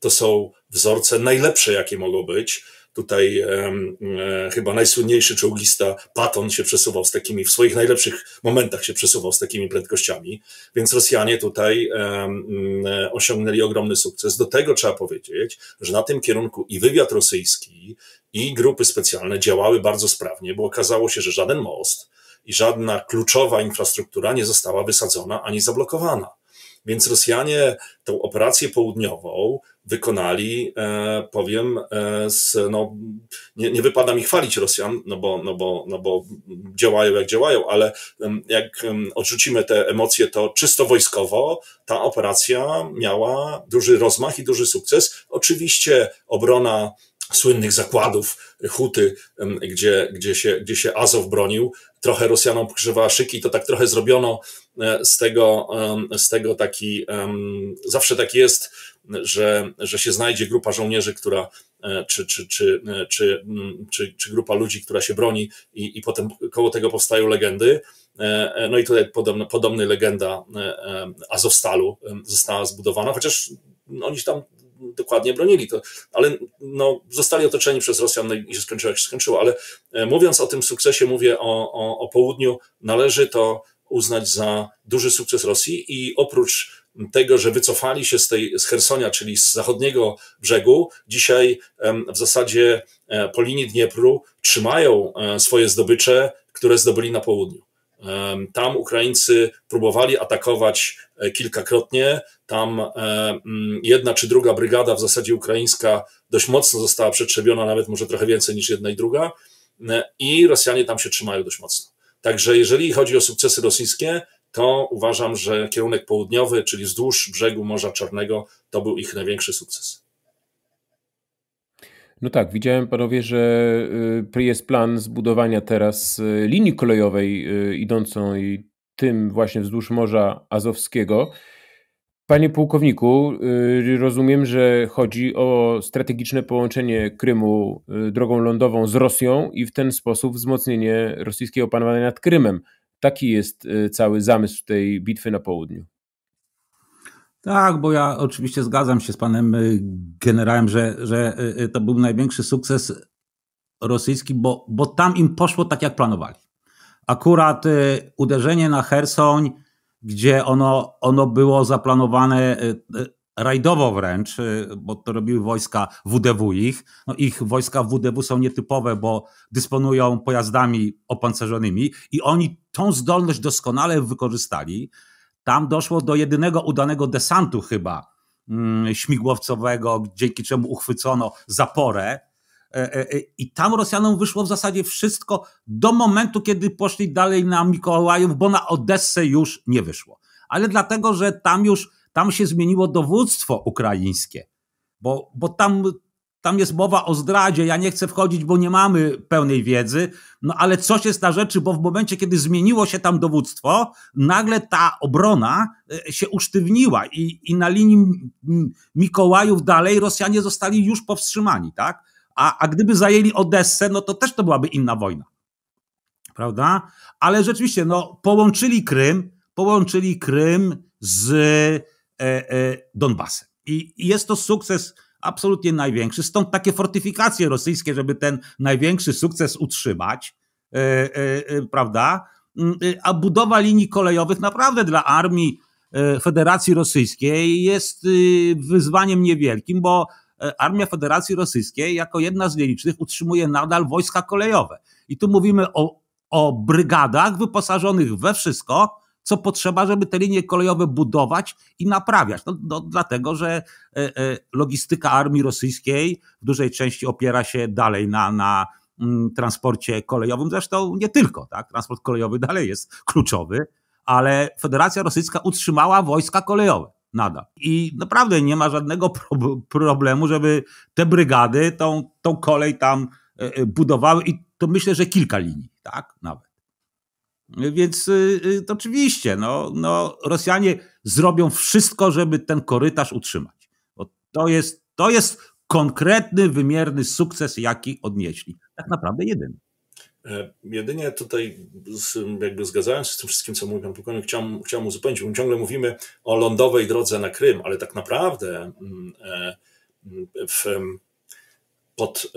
To są wzorce najlepsze, jakie mogą być tutaj um, e, chyba najsłynniejszy czołgista Patton się przesuwał z takimi, w swoich najlepszych momentach się przesuwał z takimi prędkościami, więc Rosjanie tutaj um, osiągnęli ogromny sukces. Do tego trzeba powiedzieć, że na tym kierunku i wywiad rosyjski, i grupy specjalne działały bardzo sprawnie, bo okazało się, że żaden most i żadna kluczowa infrastruktura nie została wysadzona ani zablokowana. Więc Rosjanie tą operację południową wykonali, e, powiem, e, z, no, nie, nie wypada mi chwalić Rosjan, no bo, no bo, no bo działają jak działają, ale jak odrzucimy te emocje, to czysto wojskowo ta operacja miała duży rozmach i duży sukces. Oczywiście obrona słynnych zakładów Huty, gdzie, gdzie, się, gdzie się Azow bronił. Trochę Rosjanom pokrzywała szyki, to tak trochę zrobiono e, z tego, z tego taki, zawsze tak jest, że, że się znajdzie grupa żołnierzy, która e, czy, czy, czy, e, czy, mm, czy, czy grupa ludzi, która się broni, i, i potem koło tego powstają legendy. E, no i tutaj podobna, podobna legenda Azostalu została zbudowana, chociaż no, oni się tam dokładnie bronili, to, ale no, zostali otoczeni przez Rosjan no i się skończyło, jak się skończyło. Ale mówiąc o tym sukcesie, mówię o, o, o południu, należy to uznać za duży sukces Rosji i oprócz tego, że wycofali się z, tej, z Hersonia, czyli z zachodniego brzegu, dzisiaj w zasadzie e, po linii Dniepru trzymają e, swoje zdobycze, które zdobyli na południu. Tam Ukraińcy próbowali atakować e, kilkakrotnie. Tam mm, jedna czy druga brygada, w zasadzie ukraińska, dość mocno została przetrzebiona, nawet może trochę więcej niż jedna i druga. I Rosjanie tam się trzymają dość mocno. Także jeżeli chodzi o sukcesy rosyjskie, to uważam, że kierunek południowy, czyli wzdłuż brzegu Morza Czarnego, to był ich największy sukces. No tak, widziałem panowie, że y, jest plan zbudowania teraz y, linii kolejowej y, idącej tym właśnie wzdłuż Morza Azowskiego. Panie pułkowniku, rozumiem, że chodzi o strategiczne połączenie Krymu drogą lądową z Rosją i w ten sposób wzmocnienie rosyjskiego panowania nad Krymem. Taki jest y, cały zamysł tej bitwy na południu. Tak, bo ja oczywiście zgadzam się z panem y, generałem, że, że y, to był największy sukces rosyjski, bo, bo tam im poszło tak, jak planowali. Akurat uderzenie na Hersoń, gdzie ono, ono było zaplanowane rajdowo wręcz, y, bo to robiły wojska WDW ich. No ich wojska WDW są nietypowe, bo dysponują pojazdami opancerzonymi i oni tą zdolność doskonale wykorzystali. Tam doszło do jedynego udanego desantu chyba mm, śmigłowcowego, dzięki czemu uchwycono zaporę. E, e, e, I tam Rosjanom wyszło w zasadzie wszystko do momentu, kiedy poszli dalej na Mikołajów, bo na Odessę już nie wyszło. Ale dlatego, że tam już tam się zmieniło dowództwo ukraińskie, bo, bo tam, tam jest mowa o zdradzie. Ja nie chcę wchodzić, bo nie mamy pełnej wiedzy, no ale coś jest na rzeczy, bo w momencie, kiedy zmieniło się tam dowództwo, nagle ta obrona e, się usztywniła i, i na linii Mikołajów dalej Rosjanie zostali już powstrzymani, tak? A, a gdyby zajęli Odessę, no to też to byłaby inna wojna. Prawda? Ale rzeczywiście, no, połączyli Krym, połączyli Krym z, E, e, Donbasem. I jest to sukces absolutnie największy, stąd takie fortyfikacje rosyjskie, żeby ten największy sukces utrzymać, e, prawda? Mm, y, a budowa linii kolejowych naprawdę dla armii Federacji Rosyjskiej jest y, wyzwaniem niewielkim, bo Armia Federacji Rosyjskiej jako jedna z nielicznych utrzymuje nadal wojska kolejowe. I tu mówimy o, o brygadach wyposażonych we wszystko, co potrzeba, żeby te linie kolejowe budować i naprawiać. No, no dlatego, że e, e, logistyka armii rosyjskiej w dużej części opiera się dalej na, na mm, transporcie kolejowym, zresztą nie tylko, tak? Transport kolejowy dalej jest kluczowy, ale Federacja Rosyjska utrzymała wojska kolejowe nadal. I naprawdę nie ma żadnego problemu, żeby te brygady tą, tą kolej tam e, budowały i to myślę, że kilka linii, tak? Nawet. Więc yy, oczywiście, no, no, Rosjanie zrobią wszystko, żeby ten korytarz utrzymać. Bo to jest, to jest konkretny, wymierny sukces, jaki odnieśli. Tak naprawdę jedyny. E, jedynie tutaj jakby zgadzając się z tym wszystkim, co mówił pan pułkownik, chciałem, chciałem uzupełnić, bo ciągle mówimy o lądowej drodze na Krym, ale tak naprawdę mm, e, w, pod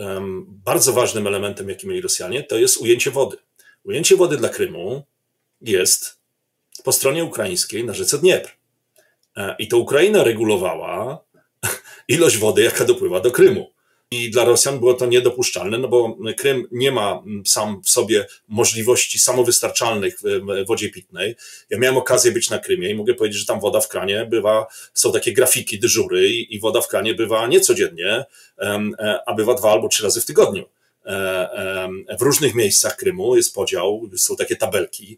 bardzo ważnym elementem, jaki mieli Rosjanie, to jest ujęcie wody. Ujęcie wody dla Krymu jest po stronie ukraińskiej na rzece Dniepr. E, I to Ukraina regulowała ilość wody, jaka dopływa do Krymu. I dla Rosjan było to niedopuszczalne, no bo Krym nie ma sam w sobie możliwości samowystarczalnych w wodzie pitnej. Ja miałem okazję być na Krymie i mogę powiedzieć, że tam woda w kranie bywa, są takie grafiki, dyżury i, woda w kranie bywa niecodziennie, e, a bywa dwa albo trzy razy w tygodniu w różnych miejscach Krymu jest podział, są takie tabelki,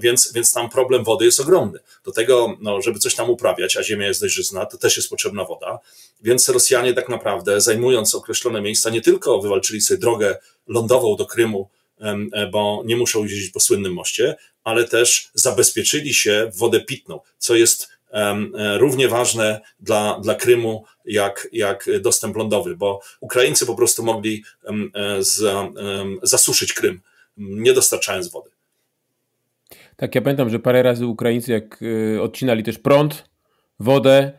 więc, więc tam problem wody jest ogromny. Do tego, no, żeby coś tam uprawiać, a ziemia jest dość żyzna, to też jest potrzebna woda, więc Rosjanie tak naprawdę zajmując określone miejsca nie tylko wywalczyli sobie drogę lądową do Krymu, e, bo nie muszą jeździć po słynnym moście, ale też zabezpieczyli się wodę pitną, co jest E, równie ważne dla, dla Krymu jak, jak dostęp lądowy, bo Ukraińcy po prostu mogli e, zasuszyć Krym, nie dostarczając wody. Tak, ja pamiętam, że parę razy Ukraińcy jak e, odcinali też prąd, wodę,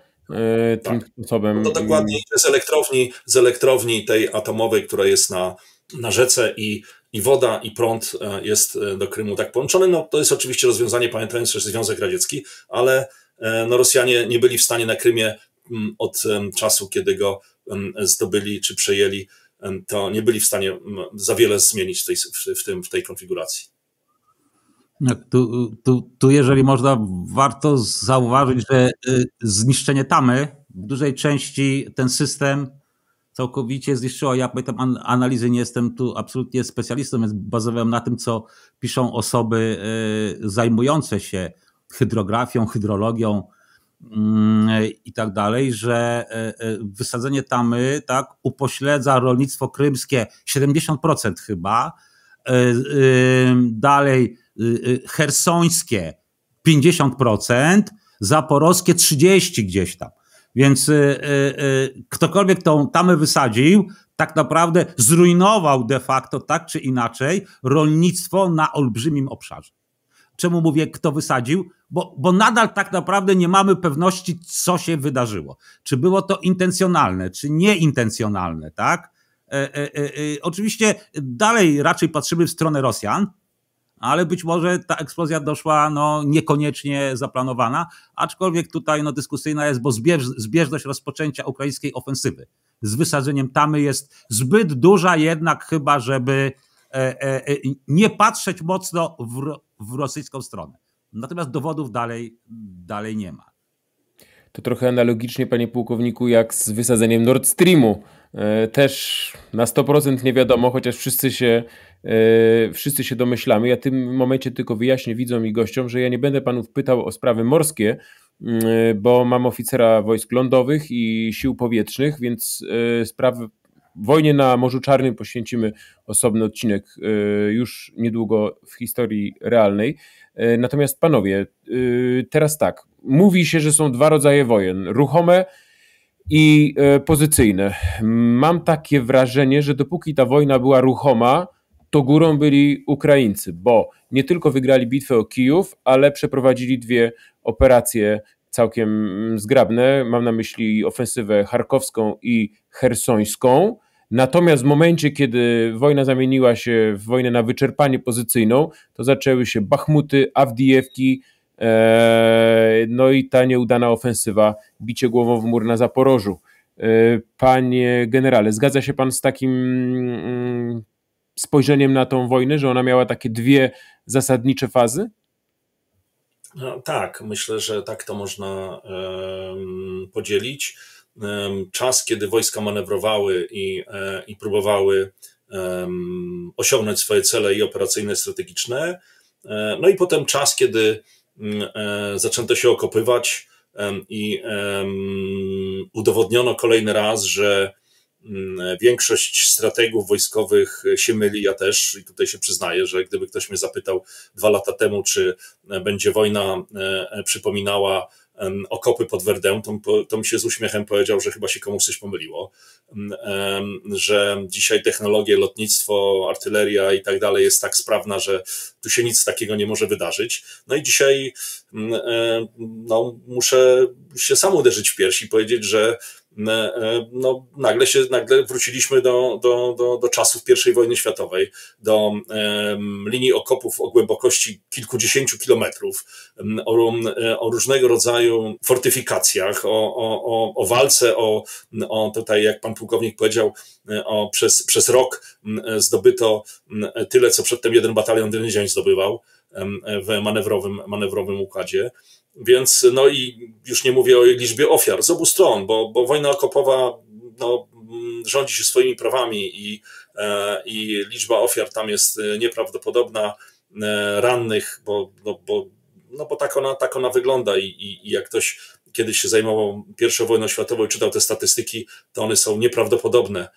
tak. tym tak. sposobem. No dokładnie z elektrowni, z elektrowni tej atomowej, która jest na, na rzece i, i woda i prąd jest do Krymu tak połączony. No to jest oczywiście rozwiązanie pamiętając też Związek Radziecki, ale E, no Rosjanie nie byli w stanie na Krymie mm, od czasu, kiedy go zdobyli czy przejęli, to nie byli w stanie za wiele zmienić w tej, w tym, w tej konfiguracji. No, tu, tu, tu, jeżeli można, warto zauważyć, że y, zniszczenie tamy w dużej części ten system całkowicie zniszczyło. Ja pamiętam analizy, nie jestem tu absolutnie specjalistą, więc bazowałem na tym, co piszą osoby y, zajmujące się hydrografią, hydrologią mm, i tak dalej, że e, e, wysadzenie tamy tak upośledza rolnictwo krymskie 70% chyba, e, dalej hersońskie 50%, zaporowskie 30 gdzieś tam. Więc ktokolwiek tą tamę wysadził, tak naprawdę zrujnował de facto tak czy inaczej rolnictwo na olbrzymim obszarze. Czemu mówię, kto wysadził? Bo, bo nadal tak naprawdę nie mamy pewności, co się wydarzyło. Czy było to intencjonalne, czy nieintencjonalne, tak? E, e, e, e oczywiście dalej raczej patrzymy w stronę Rosjan, ale być może ta eksplozja doszła no, niekoniecznie zaplanowana, aczkolwiek tutaj no, dyskusyjna jest, bo zbież, zbieżność rozpoczęcia ukraińskiej ofensywy z wysadzeniem tamy jest zbyt duża jednak chyba, żeby E, e, e, nie patrzeć mocno w, w rosyjską stronę. Natomiast dowodów dalej, dalej nie ma. To trochę analogicznie, panie pułkowniku, jak z wysadzeniem Nord Streamu. Też na 100% nie wiadomo, chociaż wszyscy się, wszyscy się domyślamy. Ja w tym momencie tylko wyjaśnię widzom i gościom, że ja nie będę panów pytał o sprawy morskie, bo mam oficera wojsk lądowych i sił powietrznych, więc sprawy Wojnie na Morzu Czarnym poświęcimy osobny odcinek e, już niedługo w historii realnej. E, natomiast panowie, e, teraz tak, mówi się, że są dwa rodzaje wojen: ruchome i pozycyjne. Mam takie wrażenie, że dopóki ta wojna była ruchoma, to górą byli Ukraińcy, bo nie tylko wygrali bitwę o Kijów, ale przeprowadzili dwie operacje całkiem zgrabne. Mam na myśli ofensywę charkowską i hersońską. Natomiast w momencie, kiedy wojna zamieniła się w wojnę na wyczerpanie pozycyjną, to zaczęły się Bachmuty, Awdijewki, e, no i ta nieudana ofensywa, bicie głową w mur na Zaporożu. E, panie generale, zgadza się pan z takim mm, spojrzeniem na tą wojnę, że ona miała takie dwie zasadnicze fazy? No, tak, myślę, że tak to można podzielić. Czas, kiedy wojska manewrowały i, e, i próbowały osiągnąć swoje cele i operacyjne, strategiczne. E, no i potem czas, kiedy mm, e, zaczęto się okopywać i udowodniono kolejny raz, że Mm, większość strategów wojskowych się myli, ja też i tutaj się przyznaję, że gdyby ktoś mnie zapytał dwa lata temu, czy e, będzie wojna e, e, przypominała okopy pod Werdę, to, to mi się z uśmiechem powiedział, że chyba się komuś coś pomyliło, mm, że dzisiaj technologie, lotnictwo, artyleria i tak dalej jest tak sprawna, że tu się nic takiego nie może wydarzyć. No i dzisiaj mm, no, muszę się sam uderzyć w piersi i powiedzieć, że E, e, no, nagle się nagle wróciliśmy do, do, do, do czasów I wojny światowej, do um, linii okopów o głębokości kilkudziesięciu kilometrów, o, e, o, różnego rodzaju fortyfikacjach, o, o, o, o walce, o, o tutaj, jak pan pułkownik powiedział, o, przez, przez rok zdobyto tyle, co przedtem jeden batalion jeden dzień zdobywał w manewrowym, manewrowym układzie. Więc no i już nie mówię o liczbie ofiar z obu stron, bo, bo wojna okopowa no, mm, rządzi się swoimi prawami i, e, i liczba ofiar tam jest e, nieprawdopodobna, e, rannych, bo, no, bo, no, bo tak, ona, tak ona wygląda i, i, i jak ktoś kiedyś się zajmował I wojną światową i czytał te statystyki, to one są nieprawdopodobne.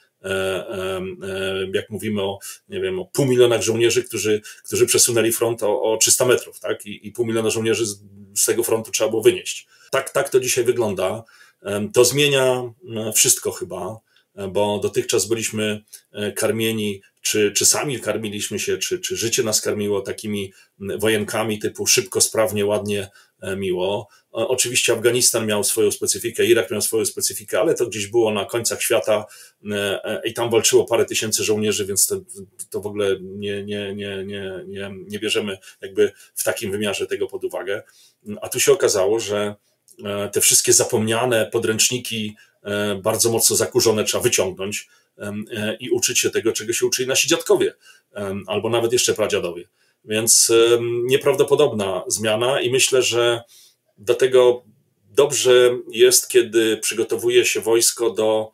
Jak mówimy o, nie wiem, o pół milionach żołnierzy, którzy, którzy przesunęli front o, o 300 metrów, tak? I, I pół miliona żołnierzy z tego frontu trzeba było wynieść. Tak, tak to dzisiaj wygląda. To zmienia wszystko chyba, e, bo dotychczas byliśmy e, karmieni, czy, czy sami karmiliśmy się, czy, czy życie nas karmiło takimi wojenkami typu szybko, sprawnie, ładnie, E, miło. Oczywiście Afganistan miał swoją specyfikę, Irak miał swoją specyfikę, ale to gdzieś było na końcach świata e, e, i tam walczyło parę tysięcy żołnierzy, więc to, to w ogóle nie, nie, nie, nie, nie, nie bierzemy jakby w takim wymiarze tego pod uwagę. A tu się okazało, że te wszystkie zapomniane podręczniki, bardzo mocno zakurzone, trzeba wyciągnąć i uczyć się tego, czego się uczyli nasi dziadkowie, albo nawet jeszcze pradziadowie. Więc nieprawdopodobna zmiana i myślę, że dlatego dobrze jest, kiedy przygotowuje się wojsko do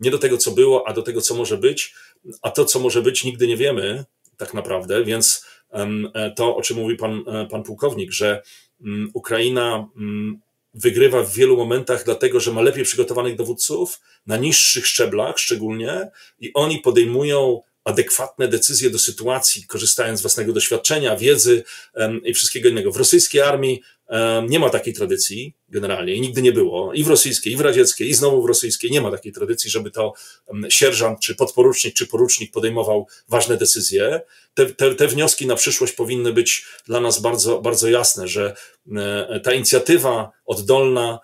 nie do tego, co było, a do tego, co może być, a to, co może być, nigdy nie wiemy tak naprawdę, więc e, to, o czym mówi pan, e, pan pułkownik, że mm, Ukraina mm, wygrywa w wielu momentach, dlatego że ma lepiej przygotowanych dowódców na niższych szczeblach szczególnie i oni podejmują adekwatne decyzje do sytuacji, korzystając z własnego doświadczenia, wiedzy i wszystkiego innego. W rosyjskiej armii nie ma takiej tradycji generalnie i nigdy nie było. I w rosyjskiej, i w radzieckiej, i znowu w rosyjskiej nie ma takiej tradycji, żeby to sierżant, czy podporucznik, czy porucznik podejmował ważne decyzje. Te, te, te wnioski na przyszłość powinny być dla nas bardzo, bardzo jasne, że e, ta inicjatywa oddolna,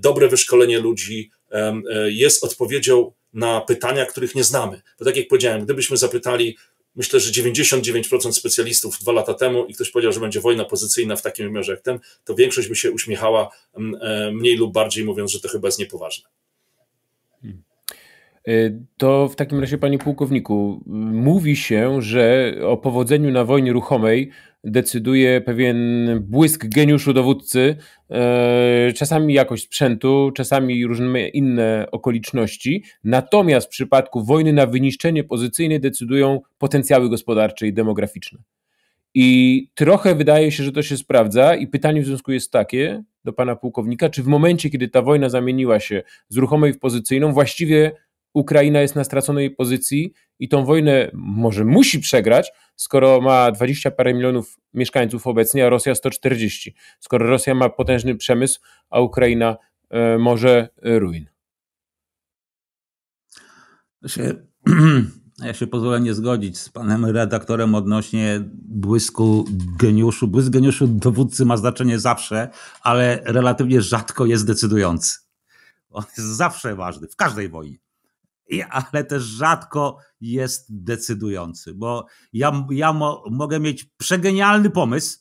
dobre wyszkolenie ludzi e, jest odpowiedzią na pytania, których nie znamy. Bo tak jak powiedziałem, gdybyśmy zapytali, myślę, że 99% specjalistów dwa lata temu i ktoś powiedział, że będzie wojna pozycyjna w takim wymiarze jak ten, to większość by się uśmiechała mm, e, mniej lub bardziej mówiąc, że to chyba jest niepoważne. Hmm. Y, to w takim razie, panie pułkowniku, mówi się, że o powodzeniu na wojnie ruchomej decyduje pewien błysk geniuszu dowódcy, y, czasami jakość sprzętu, czasami różne inne okoliczności. Natomiast w przypadku wojny na wyniszczenie pozycyjne decydują potencjały gospodarcze i demograficzne. I trochę wydaje się, że to się sprawdza, i pytanie w związku jest takie do pana pułkownika, czy w momencie, kiedy ta wojna zamieniła się z ruchomej w pozycyjną, właściwie Ukraina jest na straconej pozycji i tą wojnę może musi przegrać, skoro ma 20 parę milionów mieszkańców obecnie, a Rosja 140. Skoro Rosja ma potężny przemysł, a Ukraina e, może ruin. Ja się, ja się pozwolę nie zgodzić z panem redaktorem odnośnie błysku geniuszu. Błysk geniuszu dowódcy ma znaczenie zawsze, ale relatywnie rzadko jest decydujący. On jest zawsze ważny, w każdej wojnie ale też rzadko jest decydujący, bo ja, ja mo, mogę mieć przegenialny pomysł.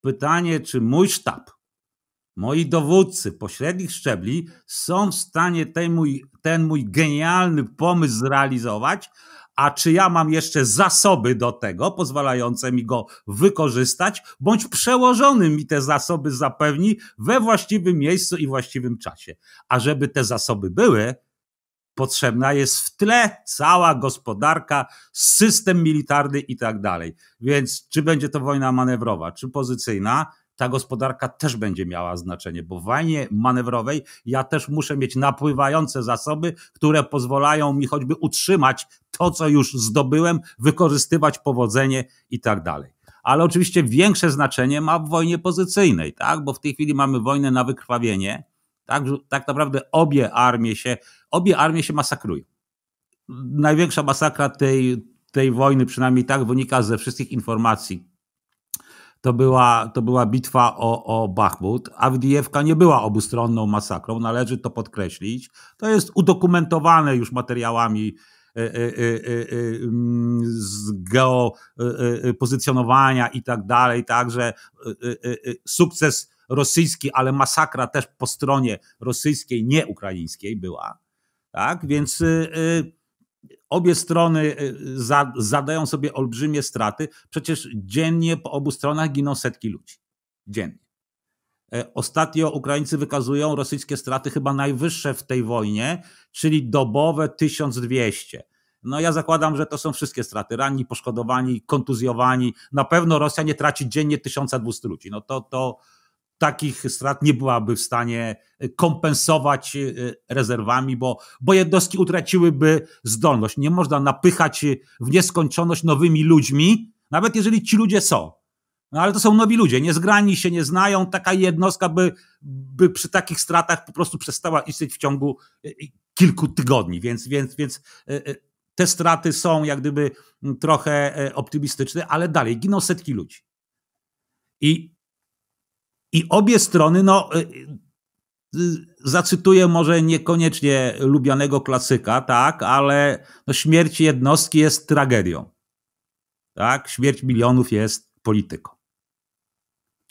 Pytanie, czy mój sztab, moi dowódcy pośrednich szczebli są w stanie ten mój, ten mój genialny pomysł zrealizować, a czy ja mam jeszcze zasoby do tego, pozwalające mi go wykorzystać, bądź przełożony mi te zasoby zapewni we właściwym miejscu i właściwym czasie. A żeby te zasoby były, potrzebna jest w tle cała gospodarka, system militarny i tak dalej. Więc czy będzie to wojna manewrowa, czy pozycyjna, ta gospodarka też będzie miała znaczenie, bo w wojnie manewrowej ja też muszę mieć napływające zasoby, które pozwalają mi choćby utrzymać to, co już zdobyłem, wykorzystywać powodzenie i tak dalej ale oczywiście większe znaczenie ma w wojnie pozycyjnej, tak? bo w tej chwili mamy wojnę na wykrwawienie, tak, tak naprawdę obie armie się, obie armie się masakrują. Największa masakra tej, tej wojny, przynajmniej tak wynika ze wszystkich informacji, to była, to była bitwa o, o Bachmut. Awdijewka nie była obustronną masakrą, należy to podkreślić. To jest udokumentowane już materiałami y, y, y, mm, z geopozycjonowania i tak dalej, także sukces rosyjski, ale masakra też po stronie rosyjskiej, nie ukraińskiej była. Tak? Więc y, y, obie strony y, zadają sobie olbrzymie straty. Przecież dziennie po obu stronach giną setki ludzi. Dziennie. E, ostatnio Ukraińcy wykazują rosyjskie straty chyba najwyższe w tej wojnie, czyli dobowe 1200. No ja zakładam, że to są wszystkie straty. Ranni, poszkodowani, kontuzjowani. Na pewno Rosja nie traci dziennie 1200 ludzi. No to, to, takich strat nie byłaby w stanie e, kompensować e, rezerwami, bo, bo jednostki utraciłyby zdolność. Nie można napychać e, w nieskończoność nowymi ludźmi, nawet jeżeli ci ludzie są. No ale to są nowi ludzie, nie zgrani się nie znają. Taka jednostka by, by przy takich stratach po prostu przestała istnieć w ciągu kilku tygodni, więc, więc, więc te straty są jak gdyby trochę optymistyczne, ale dalej giną setki ludzi. I i obie strony, no, y, y, zacytuję może niekoniecznie lubianego klasyka, tak, ale no śmierć jednostki jest tragedią. Tak, śmierć milionów jest polityką.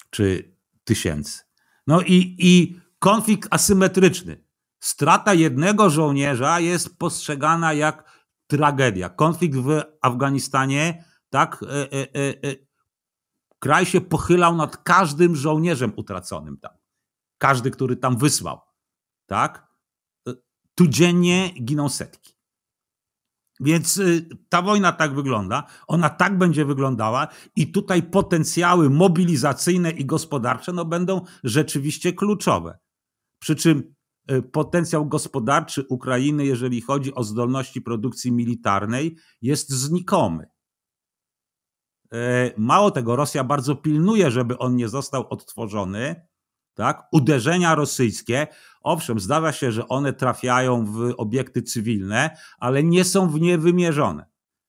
Czy tysięcy. No i, i konflikt asymetryczny. Strata jednego żołnierza jest postrzegana jak tragedia. Konflikt w Afganistanie, tak, e, e, e, e Kraj się pochylał nad każdym żołnierzem utraconym tam. Każdy, który tam wysłał. Tak? Y, tu dziennie giną setki. Więc y, ta wojna tak wygląda, ona tak będzie wyglądała, i tutaj potencjały mobilizacyjne i gospodarcze no, będą rzeczywiście kluczowe. Przy czym y, potencjał gospodarczy Ukrainy, jeżeli chodzi o zdolności produkcji militarnej, jest znikomy. E, mało tego, Rosja bardzo pilnuje, żeby on nie został odtworzony. Tak? Uderzenia rosyjskie, owszem, zdarza się, że one trafiają w obiekty cywilne, ale nie są w nie wymierzone.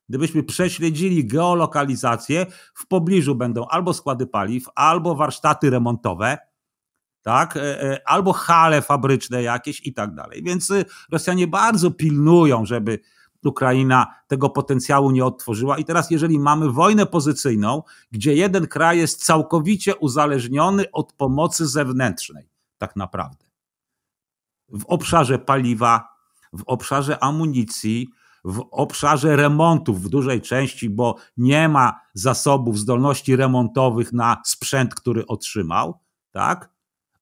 Gdybyśmy prześledzili geolokalizację, w pobliżu będą albo składy paliw, albo warsztaty remontowe, tak? E, e, albo hale fabryczne jakieś i tak dalej. Więc y, Rosjanie bardzo pilnują, żeby Ukraina tego potencjału nie odtworzyła. I teraz, jeżeli mamy wojnę pozycyjną, gdzie jeden kraj jest całkowicie uzależniony od pomocy zewnętrznej, tak naprawdę, w obszarze paliwa, w obszarze amunicji, w obszarze remontów w dużej części, bo nie ma zasobów, zdolności remontowych na sprzęt, który otrzymał, tak?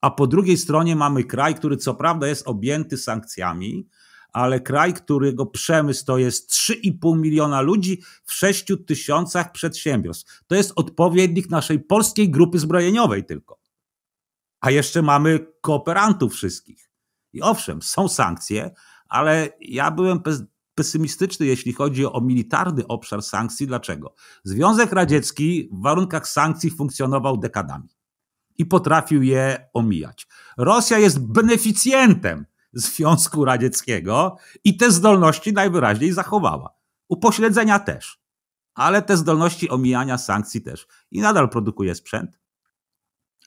A po drugiej stronie mamy kraj, który co prawda jest objęty sankcjami, ale kraj, którego przemysł to jest 3,5 miliona ludzi w 6 tysiącach przedsiębiorstw. To jest odpowiednik naszej polskiej grupy zbrojeniowej tylko. A jeszcze mamy kooperantów wszystkich. I owszem, są sankcje, ale ja byłem pesymistyczny, jeśli chodzi o militarny obszar sankcji. Dlaczego? Związek Radziecki w warunkach sankcji funkcjonował dekadami i potrafił je omijać. Rosja jest beneficjentem Związku Radzieckiego i te zdolności najwyraźniej zachowała. Upośledzenia też, ale te zdolności omijania sankcji też. I nadal produkuje sprzęt,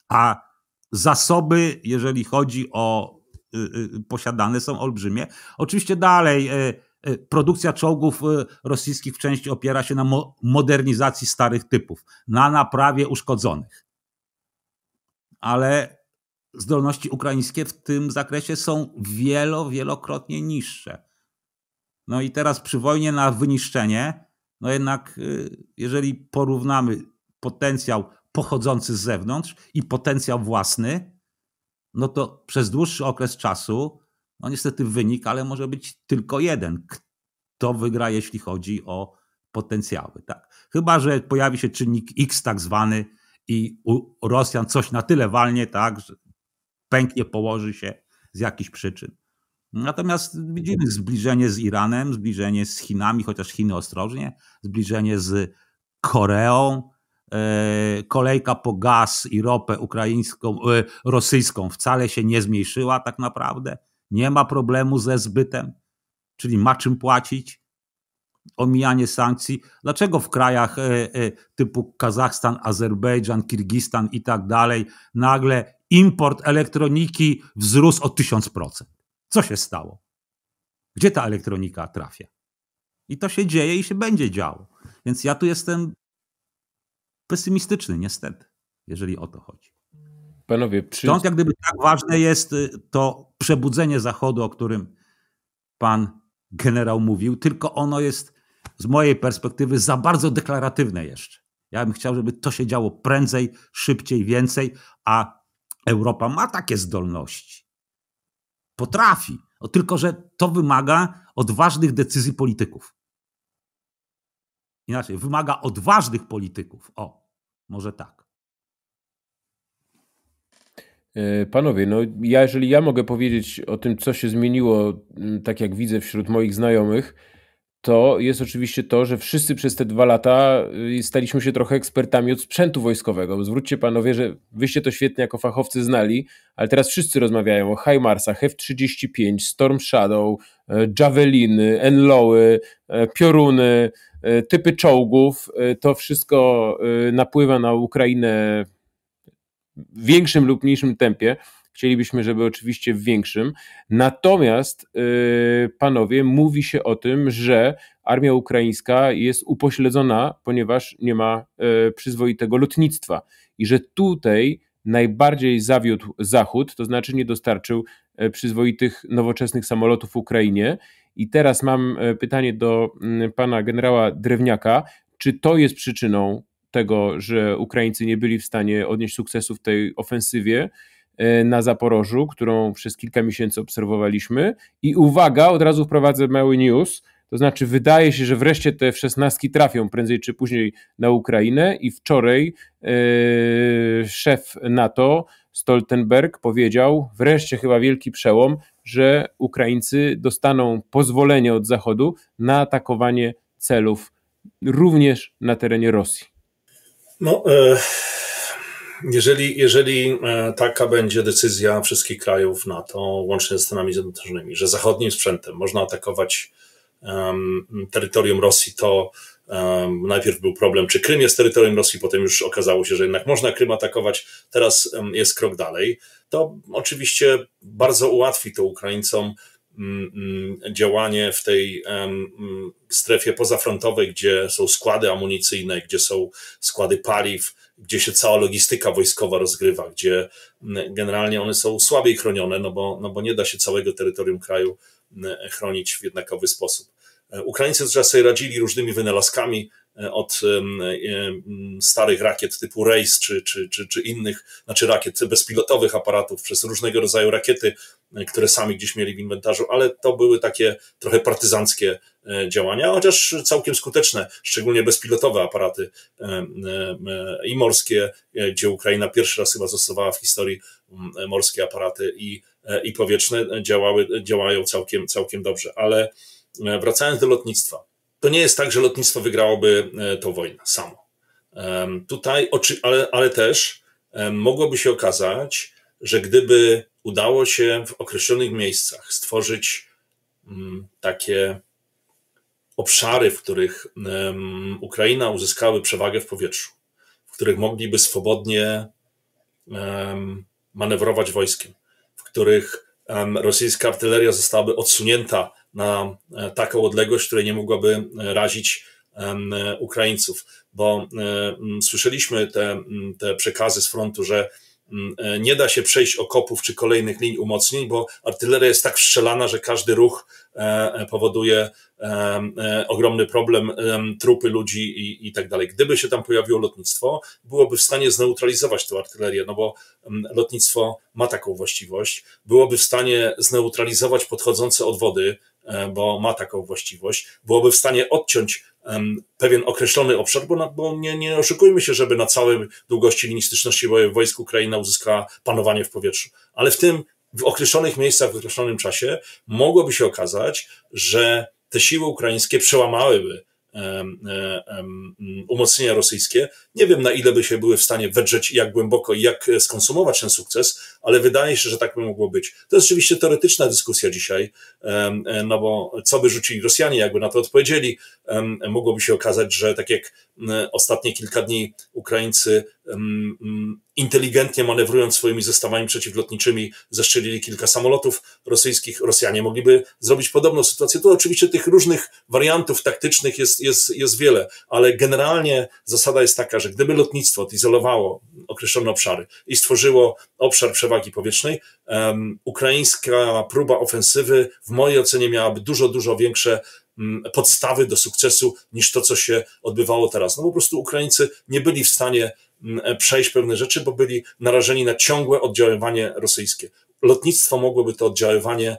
a zasoby, jeżeli chodzi o y, y, posiadane, są olbrzymie. Oczywiście dalej. Y, y produkcja czołgów y, rosyjskich w części opiera się na mo modernizacji starych typów, na naprawie uszkodzonych. Ale zdolności ukraińskie w tym zakresie są wielo, wielokrotnie niższe. No i teraz przy wojnie na wyniszczenie, no jednak y, jeżeli porównamy potencjał pochodzący z zewnątrz i potencjał własny, no to przez dłuższy okres czasu, no niestety wynik, ale może być tylko jeden. Kto wygra, jeśli chodzi o potencjały, tak? Chyba, że pojawi się czynnik X tak zwany i u Rosjan coś na tyle walnie, tak, że, pęknie, położy się z jakichś przyczyn. Natomiast widzimy zbliżenie z Iranem, zbliżenie z Chinami, chociaż Chiny ostrożnie, zbliżenie z Koreą, e, kolejka po gaz i ropę ukraińską, e, rosyjską wcale się nie zmniejszyła tak naprawdę. Nie ma problemu ze zbytem, czyli ma czym płacić. Omijanie sankcji. Dlaczego w krajach e, typu Kazachstan, Azerbejdżan, Kirgistan i tak dalej nagle import elektroniki wzrósł o 1000%. Co się stało? Gdzie ta elektronika trafia? I to się dzieje i się będzie działo. Więc ja tu jestem pesymistyczny, niestety, jeżeli o to chodzi. Panowie, przy... Stąd jak gdyby tak ważne jest y, to przebudzenie Zachodu, o którym pan generał mówił, tylko ono jest z mojej perspektywy za bardzo deklaratywne jeszcze. Ja bym chciał, żeby to się działo prędzej, szybciej, więcej, a Europa ma takie zdolności. Potrafi. O, tylko, że to wymaga odważnych decyzji polityków. Inaczej, wymaga odważnych polityków. O, może tak. E, panowie, no ja, jeżeli ja mogę powiedzieć o tym, co się zmieniło, tak jak widzę wśród moich znajomych, to jest oczywiście to, że wszyscy przez te dwa lata y, staliśmy się trochę ekspertami od sprzętu wojskowego. Zwróćcie panowie, że wyście to świetnie jako fachowcy znali, ale teraz wszyscy rozmawiają o HIMARSach, F-35, Storm Shadow, y, Javeliny, Enlowy, y, Pioruny, typy czołgów. To wszystko napływa na Ukrainę w większym lub mniejszym tempie. Chcielibyśmy, żeby oczywiście w większym. Natomiast, y, panowie, mówi się o tym, że armia ukraińska jest upośledzona, ponieważ nie ma y, przyzwoitego lotnictwa i że tutaj najbardziej zawiódł Zachód, to znaczy nie dostarczył y, przyzwoitych, nowoczesnych samolotów Ukrainie. I teraz mam pytanie do mm, pana generała Drewniaka. Czy to jest przyczyną tego, że Ukraińcy nie byli w stanie odnieść sukcesu w tej ofensywie? Y, na Zaporożu, którą przez kilka miesięcy obserwowaliśmy. I uwaga, od razu wprowadzę mały news. To znaczy, wydaje się, że wreszcie te szesnastki trafią prędzej czy później na Ukrainę, i wczoraj yy, szef NATO Stoltenberg powiedział, wreszcie chyba wielki przełom, że Ukraińcy dostaną pozwolenie od Zachodu na atakowanie celów również na terenie Rosji. No, yy jeżeli, jeżeli e, taka będzie decyzja wszystkich krajów NATO, łącznie ze Stanami Zjednoczonymi, że zachodnim sprzętem można atakować um, terytorium Rosji, to um, najpierw był problem, czy Krym jest terytorium Rosji, potem już okazało się, że jednak można Krym atakować, teraz um, jest krok dalej. To oczywiście bardzo ułatwi to Ukraińcom mm, mm, działanie w tej strefie pozafrontowej, gdzie są składy amunicyjne, gdzie są składy paliw gdzie się cała logistyka wojskowa rozgrywa, gdzie mm, generalnie one są słabiej chronione, no bo, no bo nie da się całego terytorium kraju mm, chronić w jednakowy sposób. E, Ukraińcy z sobie radzili różnymi wynalazkami e, od e, starych rakiet typu Race czy, czy, czy, czy innych, znaczy rakiet bezpilotowych aparatów, przez różnego rodzaju rakiety E, które sami gdzieś mieli w inwentarzu, ale to były takie trochę partyzanckie e, działania, chociaż całkiem skuteczne, szczególnie bezpilotowe aparaty e, i morskie, gdzie Ukraina pierwszy raz chyba zastosowała w historii mm, morskie aparaty i, i powietrzne, działały, działają całkiem, całkiem dobrze. Ale wracając do lotnictwa, to nie jest tak, że lotnictwo wygrałoby tą wojnę samo. Tutaj, ale, ale też mogłoby się okazać, że gdyby udało się w określonych miejscach stworzyć mm, takie obszary, w których Ukraina uzyskały przewagę w powietrzu, w których mogliby swobodnie manewrować wojskiem, w których rosyjska artyleria zostałaby odsunięta na e, taką odległość, której nie mogłaby e, razić Ukraińców, bo e, słyszeliśmy te, te przekazy z frontu, że Mm, e, nie da się przejść okopów czy kolejnych linii umocnień, bo artyleria jest tak wstrzelana, że każdy ruch e, e, powoduje ogromny problem, trupy ludzi i, i tak dalej. Gdyby się tam pojawiło lotnictwo, byłoby w stanie zneutralizować tę artylerię, no bo lotnictwo ma taką właściwość, byłoby w stanie zneutralizować podchodzące odwody, bo ma taką właściwość, byłoby w stanie odciąć pewien określony obszar, bo, na, bo nie, nie oszukujmy się, żeby na całej długości linii styczności wojsk Ukraina uzyskała panowanie w powietrzu. Ale w tym, w określonych miejscach, w określonym czasie mogłoby się okazać, że te siły ukraińskie przełamałyby umocnienia rosyjskie. Nie wiem, na ile by się były w stanie wedrzeć, jak głęboko i jak skonsumować ten sukces, ale wydaje się, że tak by mogło być. To jest oczywiście teoretyczna dyskusja dzisiaj, no bo co by rzucili Rosjanie, jakby na to odpowiedzieli, mogłoby się okazać, że tak jak mm, ostatnie kilka dni Ukraińcy mm, inteligentnie manewrując swoimi zestawami przeciwlotniczymi zestrzelili kilka samolotów rosyjskich, Rosjanie mogliby zrobić podobną sytuację. Tu oczywiście tych różnych wariantów taktycznych jest, jest, jest wiele, ale generalnie zasada jest taka, że gdyby lotnictwo odizolowało określone obszary i stworzyło obszar przewagi powietrznej, um, ukraińska próba ofensywy w mojej ocenie miałaby dużo, dużo większe Mm, podstawy do sukcesu niż to, co się odbywało teraz. No po prostu Ukraińcy nie byli w stanie mm, e, przejść pewne rzeczy, bo byli narażeni na ciągłe oddziaływanie rosyjskie. Lotnictwo mogłoby to oddziaływanie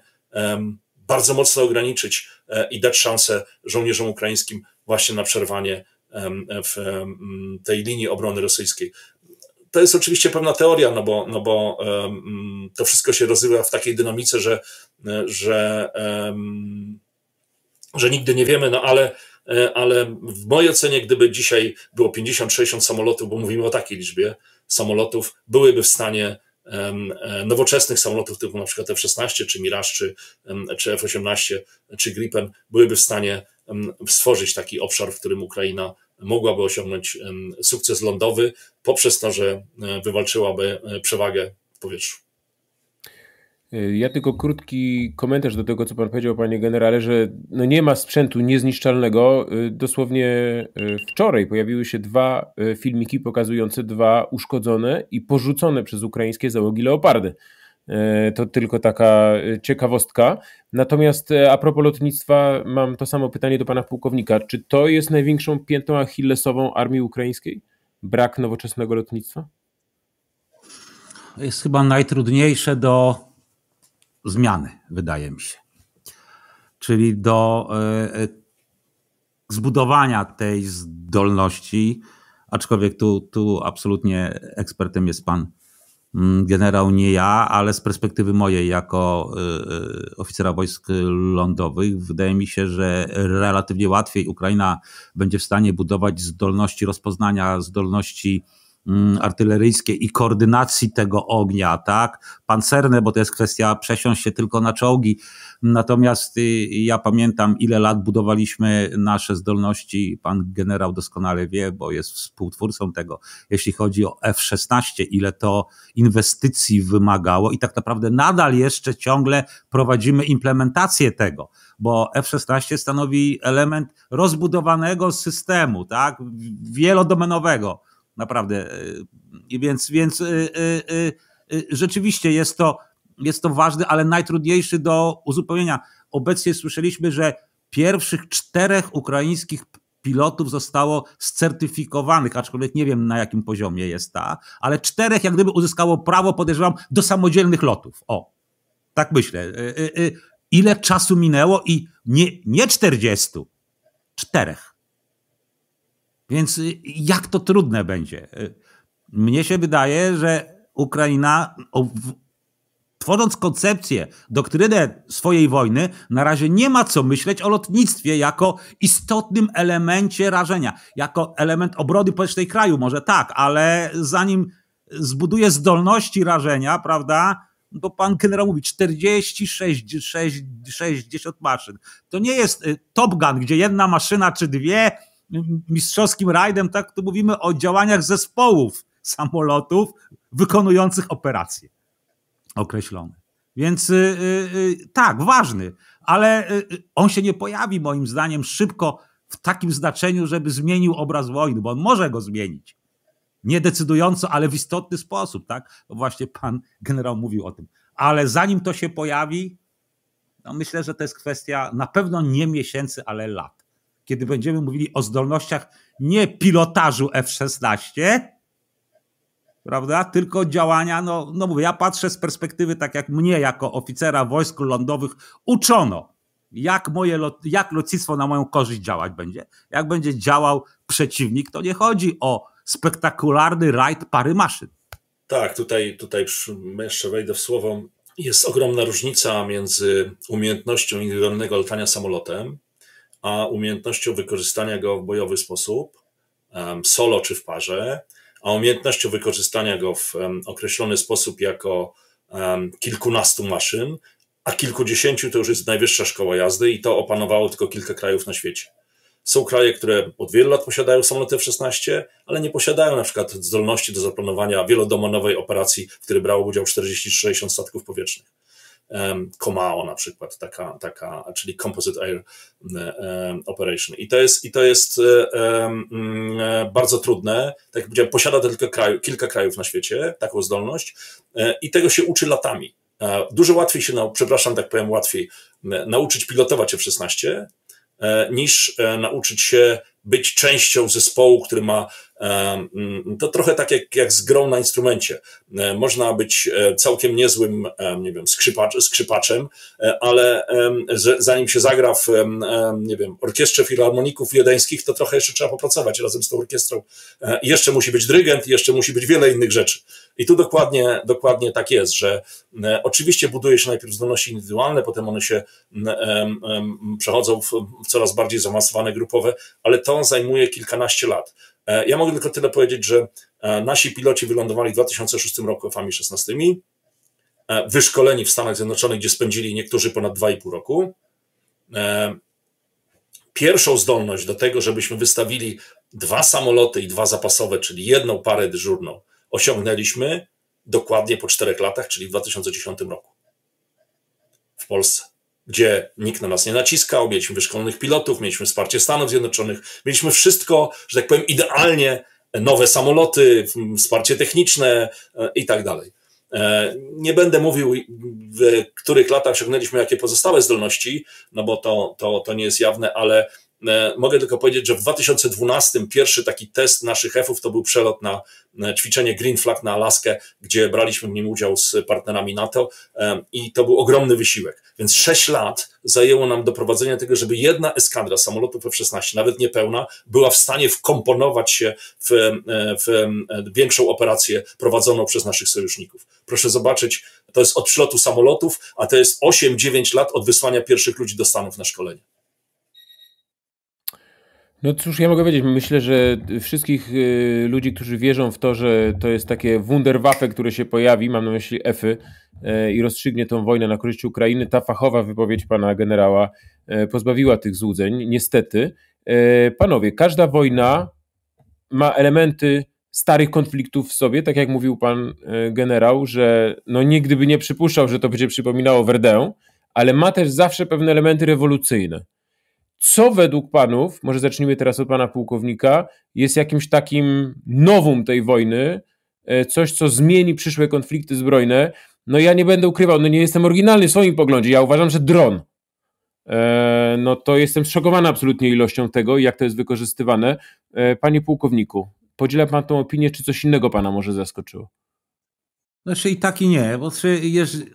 bardzo mocno ograniczyć e, i dać szansę żołnierzom ukraińskim właśnie na przerwanie w tej linii obrony rosyjskiej. To jest oczywiście pewna teoria, no bo, no bo to wszystko się rozrywa w takiej dynamice, że, e, że że nigdy nie wiemy, no ale, e, ale w mojej ocenie, gdyby dzisiaj było 50-60 samolotów, bo mówimy o takiej liczbie samolotów, byłyby w stanie e, nowoczesnych samolotów typu na przykład F-16, czy Mirage, czy, czy F-18, czy Gripen, byłyby w stanie stworzyć taki obszar, w którym Ukraina mogłaby osiągnąć sukces lądowy poprzez to, że e, wywalczyłaby przewagę w powietrzu. Y, ja tylko krótki komentarz do tego, co pan powiedział, panie generale, że no nie ma sprzętu niezniszczalnego. Y, dosłownie y, wczoraj pojawiły się dwa filmiki pokazujące dwa uszkodzone i porzucone przez ukraińskie załogi leopardy. To tylko taka ciekawostka. Natomiast a propos lotnictwa, mam to samo pytanie do pana pułkownika. Czy to jest największą piętą achillesową armii ukraińskiej? Brak nowoczesnego lotnictwa? Jest chyba najtrudniejsze do zmiany, wydaje mi się. Czyli do e, e, zbudowania tej zdolności, aczkolwiek tu, tu absolutnie ekspertem jest pan mm, generał, nie ja, ale z perspektywy mojej jako e, oficera wojsk lądowych, wydaje mi się, że relatywnie łatwiej Ukraina będzie w stanie budować zdolności rozpoznania, zdolności Mm, artyleryjskie i koordynacji tego ognia, tak? Pancerne, bo to jest kwestia przesiąść się tylko na czołgi. Natomiast y, ja pamiętam, ile lat budowaliśmy nasze zdolności. Pan generał doskonale wie, bo jest współtwórcą tego, jeśli chodzi o F-16, ile to inwestycji wymagało i tak naprawdę nadal jeszcze ciągle prowadzimy implementację tego bo F-16 stanowi element rozbudowanego systemu, tak, wielodomenowego. Naprawdę. Więc, więc y, y, y, rzeczywiście jest to, jest to ważny, ale najtrudniejszy do uzupełnienia. Obecnie słyszeliśmy, że pierwszych czterech ukraińskich pilotów zostało scertyfikowanych, aczkolwiek nie wiem na jakim poziomie jest ta, ale czterech jak gdyby uzyskało prawo, podejrzewam, do samodzielnych lotów. O, tak myślę. Ile czasu minęło i nie, nie 40, czterech. Więc y, jak to trudne będzie? Y, mnie się wydaje, że Ukraina, tworząc koncepcję, doktrynę swojej wojny, na razie nie ma co myśleć o lotnictwie jako istotnym elemencie rażenia, jako element obrony powietrznej kraju, może tak, ale zanim zbuduje zdolności rażenia, prawda? Bo pan generał mówi 46 6, 60 maszyn. To nie jest y, Top Gun, gdzie jedna maszyna czy dwie mistrzowskim rajdem, tak, to mówimy o działaniach zespołów samolotów wykonujących operacje określone. Więc y, y, y, tak, ważny, ale on się nie pojawi moim zdaniem szybko w takim znaczeniu, żeby zmienił obraz wojny, bo on może go zmienić. Nie decydująco, ale w istotny sposób, tak? Właśnie pan generał mówił o tym. Ale zanim to się pojawi, no myślę, że to jest kwestia na pewno nie miesięcy, ale lat kiedy będziemy mówili o zdolnościach nie pilotażu F-16, prawda, tylko działania, no, no mówię, ja patrzę z perspektywy, tak jak mnie jako oficera wojsk lądowych uczono, jak, moje lot, jak lotnictwo na moją korzyść działać będzie, jak będzie działał przeciwnik, to nie chodzi o spektakularny rajd pary maszyn. Tak, tutaj, tutaj jeszcze wejdę w słowo. Jest ogromna różnica między umiejętnością indywidualnego latania samolotem, a umiejętnością wykorzystania go w bojowy sposób, solo czy w parze, a umiejętnością wykorzystania go w określony sposób jako kilkunastu maszyn, a kilkudziesięciu to już jest najwyższa szkoła jazdy i to opanowało tylko kilka krajów na świecie. Są kraje, które od wielu lat posiadają samoloty F-16, ale nie posiadają na przykład zdolności do zaplanowania wielodomonowej operacji, w której brało udział 40-60 statków powietrznych. Komao na przykład, taka, taka czyli Composite Air Operation. I to jest, i to jest e, mm, e, bardzo trudne. Tak jak powiedziałem, posiada tylko kraju, kilka krajów na świecie taką zdolność e, i tego się uczy latami. Dużo łatwiej się, no, przepraszam, tak powiem, łatwiej nauczyć pilotować F-16 niż nauczyć się być częścią zespołu, który ma Mm, to trochę tak jak, jak z grą na instrumencie. E, można być e, całkiem niezłym, nie wiem, skrzypacz, skrzypaczem, e, ale zanim się zagra w, nie wiem, orkiestrze filharmoników wiedeńskich, to trochę jeszcze trzeba popracować razem z tą orkiestrą. Jeszcze musi być dyrygent, jeszcze musi być wiele innych rzeczy. I tu dokładnie, dokładnie tak jest, że oczywiście buduje się najpierw zdolności indywidualne, potem one się przechodzą w coraz bardziej zaawansowane grupowe, ale to zajmuje kilkanaście lat. E, ja mogę tylko tyle powiedzieć, że e, nasi piloci wylądowali w 2006 roku FAMI 16, e, wyszkoleni w Stanach Zjednoczonych, gdzie spędzili niektórzy ponad 2,5 roku. Pierwszą zdolność do tego, żebyśmy wystawili dwa samoloty i dwa zapasowe, czyli jedną parę dyżurną, osiągnęliśmy dokładnie po czterech latach, czyli w 2010 roku w Polsce gdzie nikt na nas nie naciskał, mieliśmy wyszkolonych pilotów, mieliśmy wsparcie Stanów Zjednoczonych, mieliśmy wszystko, że tak powiem, idealnie nowe samoloty, wsparcie techniczne e, i tak dalej. E, nie będę mówił, w których latach osiągnęliśmy jakie pozostałe zdolności, no bo to, to, to nie jest jawne, ale E, mogę tylko powiedzieć, że w 2012 pierwszy taki test naszych F-ów to był przelot na ćwiczenie Green Flag na Alaskę, gdzie braliśmy w nim udział z partnerami NATO e, i to był ogromny wysiłek. Więc 6 lat zajęło nam doprowadzenie tego, żeby jedna eskadra samolotów F-16, nawet niepełna, była w stanie wkomponować się w, e, w większą operację prowadzoną przez naszych sojuszników. Proszę zobaczyć, to jest od przylotu samolotów, a to jest 8-9 lat od wysłania pierwszych ludzi do Stanów na szkolenie. No cóż, ja mogę powiedzieć, myślę, że wszystkich y, ludzi, którzy wierzą w to, że to jest takie wunderwaffe, które się pojawi, mam na myśli EFY, y, i rozstrzygnie tą wojnę na korzyść Ukrainy, ta fachowa wypowiedź pana generała y, pozbawiła tych złudzeń, niestety. Y, panowie, każda wojna ma elementy starych konfliktów w sobie, tak jak mówił pan generał, że no nigdy by nie przypuszczał, że to będzie przypominało Werdę, ale ma też zawsze pewne elementy rewolucyjne. Co według panów, może zacznijmy teraz od pana pułkownika, jest jakimś takim nowym tej wojny, e, coś, co zmieni przyszłe konflikty zbrojne? No ja nie będę ukrywał, no nie jestem oryginalny w swoim poglądzie, ja uważam, że dron. E, no to jestem zszokowany absolutnie ilością tego, jak to jest wykorzystywane. E, panie pułkowniku, podziela pan tą opinię, czy coś innego pana może zaskoczyło? Znaczy i tak i nie, bo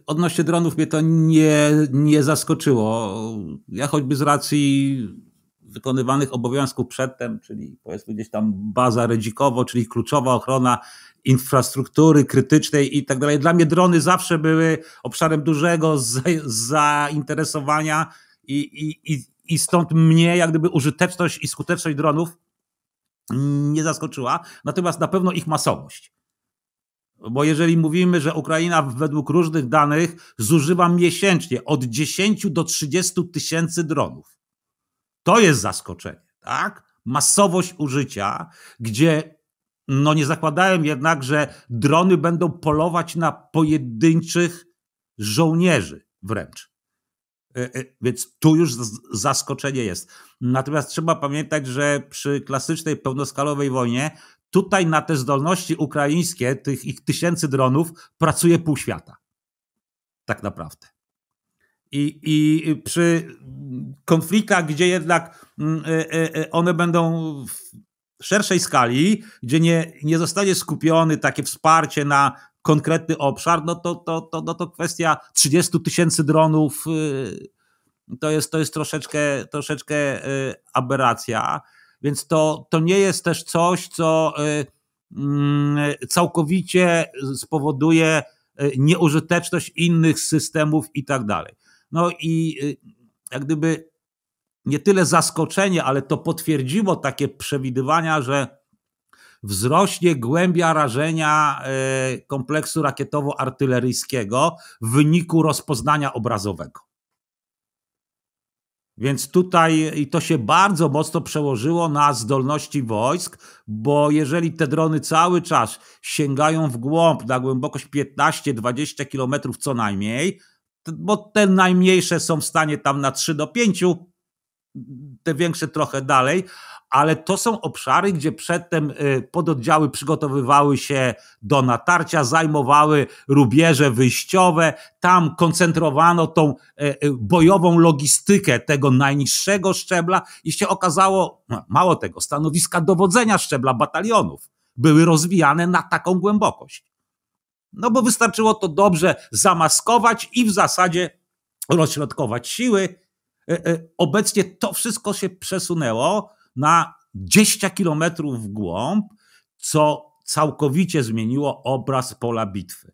odnośnie dronów mnie to nie, nie zaskoczyło. Ja choćby z racji wykonywanych obowiązków przedtem, czyli powiedzmy gdzieś tam baza redzikowo, czyli kluczowa ochrona infrastruktury krytycznej i tak dalej. Dla mnie drony zawsze były obszarem dużego zainteresowania i, i, i, i stąd mnie jak gdyby użyteczność i skuteczność dronów nie zaskoczyła, natomiast na pewno ich masowość. Bo jeżeli mówimy, że Ukraina według różnych danych zużywa miesięcznie od 10 do 30 tysięcy dronów, to jest zaskoczenie, tak? Masowość użycia, gdzie no nie zakładałem jednak, że drony będą polować na pojedynczych żołnierzy wręcz. E, e, więc tu już zaskoczenie jest. Natomiast trzeba pamiętać, że przy klasycznej pełnoskalowej wojnie Tutaj na te zdolności ukraińskie, tych ich tysięcy dronów, pracuje pół świata. Tak naprawdę. I, I przy konfliktach, gdzie jednak mm, e, e, e, one będą w szerszej skali, gdzie nie, nie zostanie skupione takie wsparcie na konkretny obszar, no to, to, to, no to kwestia 30 tysięcy dronów y, to jest, to jest troszeczkę, troszeczkę y, aberracja. Więc to, to nie jest też coś, co y, mm, całkowicie spowoduje y, nieużyteczność innych systemów i tak dalej. No i y, jak gdyby nie tyle zaskoczenie, ale to potwierdziło takie przewidywania, że wzrośnie głębia rażenia kompleksu rakietowo-artyleryjskiego w wyniku rozpoznania obrazowego. Więc tutaj i to się bardzo mocno przełożyło na zdolności wojsk, bo jeżeli te drony cały czas sięgają w głąb na głębokość 15-20 km co najmniej, bo te najmniejsze są w stanie tam na 3 do 5, te większe trochę dalej, ale to są obszary, gdzie przedtem y, pododdziały przygotowywały się do natarcia, zajmowały rubieże wyjściowe, tam koncentrowano tą y, y, bojową logistykę tego najniższego szczebla i się okazało, no, mało tego, stanowiska dowodzenia szczebla batalionów były rozwijane na taką głębokość. No bo wystarczyło to dobrze zamaskować i w zasadzie rozśrodkować siły. Obecnie to wszystko się przesunęło na 20 kilometrów w głąb, co całkowicie zmieniło obraz pola bitwy.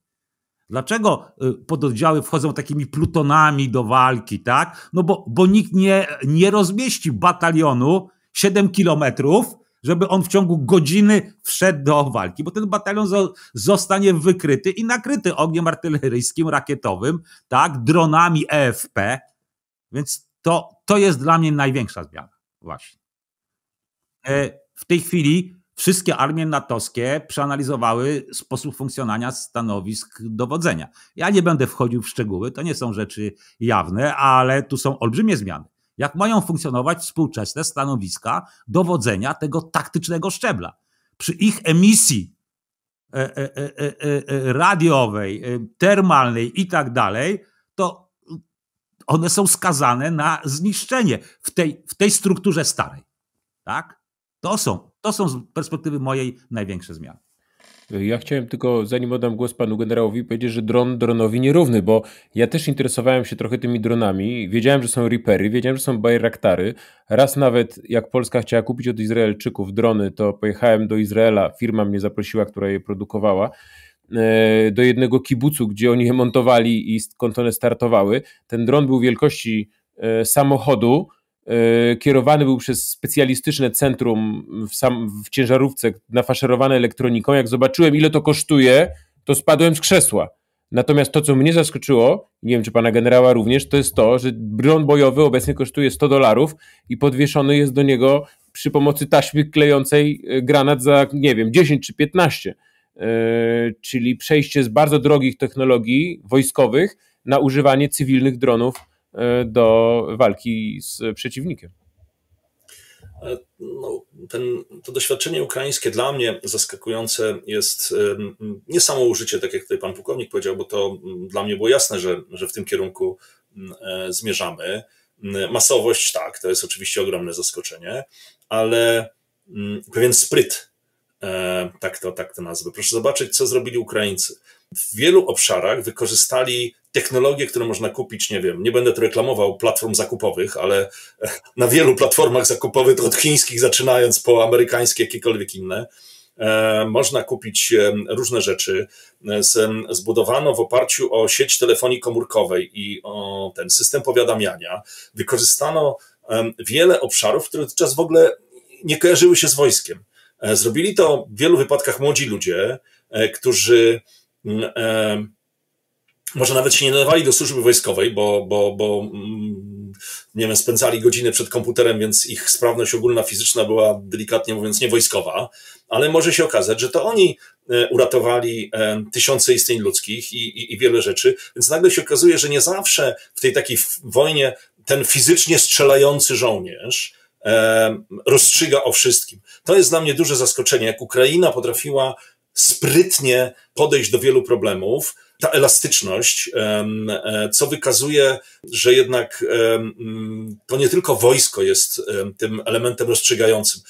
Dlaczego y, pododdziały wchodzą takimi plutonami do walki, tak? No bo, bo nikt nie, nie rozmieści batalionu 7 kilometrów, żeby on w ciągu godziny wszedł do walki, bo ten batalion zostanie wykryty i nakryty ogniem artyleryjskim, rakietowym, tak, dronami EFP. Więc to, to jest dla mnie największa zmiana. Właśnie. E, w tej chwili wszystkie armie natowskie przeanalizowały sposób funkcjonowania stanowisk dowodzenia. Ja nie będę wchodził w szczegóły, to nie są rzeczy jawne, ale tu są olbrzymie zmiany. Jak mają funkcjonować współczesne stanowiska dowodzenia tego taktycznego szczebla? Przy ich emisji e, e, radiowej, termalnej i tak dalej, to one są skazane na zniszczenie w tej, w tej strukturze starej. Tak? To są, to są z perspektywy mojej największe zmiany. Ja chciałem tylko, zanim oddam głos panu generałowi, powiedzieć, że dron dronowi nierówny, bo ja też interesowałem się trochę tymi dronami. Wiedziałem, że są Reapery, wiedziałem, że są Bayraktary. Raz nawet, jak Polska chciała kupić od Izraelczyków drony, to pojechałem do Izraela, firma mnie zaprosiła, która je produkowała, e, do jednego kibucu, gdzie oni je montowali i skąd one startowały. Ten dron był wielkości e, samochodu, E, kierowany był przez specjalistyczne centrum w, sam, w ciężarówce nafaszerowane elektroniką. Jak zobaczyłem, ile to kosztuje, to spadłem z krzesła. Natomiast to, co mnie zaskoczyło, nie wiem czy pana generała również, to jest to, że dron bojowy obecnie kosztuje 100 dolarów i podwieszony jest do niego przy pomocy taśmy klejącej e, granat za, nie wiem, 10 czy 15. E, czyli przejście z bardzo drogich technologii wojskowych na używanie cywilnych dronów E, do walki z przeciwnikiem. No, ten, to doświadczenie ukraińskie dla mnie zaskakujące jest e, nie samo użycie, tak jak tutaj pan pułkownik powiedział, bo to dla mnie było jasne, że, że w tym kierunku e, zmierzamy. Masowość, tak, to jest oczywiście ogromne zaskoczenie, ale pewien spryt, tak to, tak to nazwę. Proszę zobaczyć, co zrobili Ukraińcy. W wielu obszarach wykorzystali technologię, którą można kupić, nie wiem, nie będę tu reklamował platform zakupowych, ale na wielu platformach zakupowych, od chińskich zaczynając po amerykańskie, jakiekolwiek inne, e, można kupić e, różne rzeczy. E, zbudowano w oparciu o sieć telefonii komórkowej i o ten system powiadamiania. Wykorzystano wiele obszarów, które dotychczas w ogóle nie kojarzyły się z wojskiem. Zrobili to w wielu wypadkach młodzi ludzie, którzy może nawet się nie nadawali do służby wojskowej, bo, bo, bo mm, nie wiem, spędzali godziny przed komputerem, więc ich sprawność ogólna fizyczna była delikatnie mówiąc niewojskowa, ale może się okazać, że to oni e, uratowali e, tysiące istnień ludzkich i, i, i wiele rzeczy, więc nagle się okazuje, że nie zawsze w tej takiej wojnie ten fizycznie strzelający żołnierz e, rozstrzyga o wszystkim. To jest dla mnie duże zaskoczenie, jak Ukraina potrafiła sprytnie podejść do wielu problemów, ta elastyczność, e, co wykazuje, że jednak to nie tylko wojsko jest tym elementem rozstrzygającym.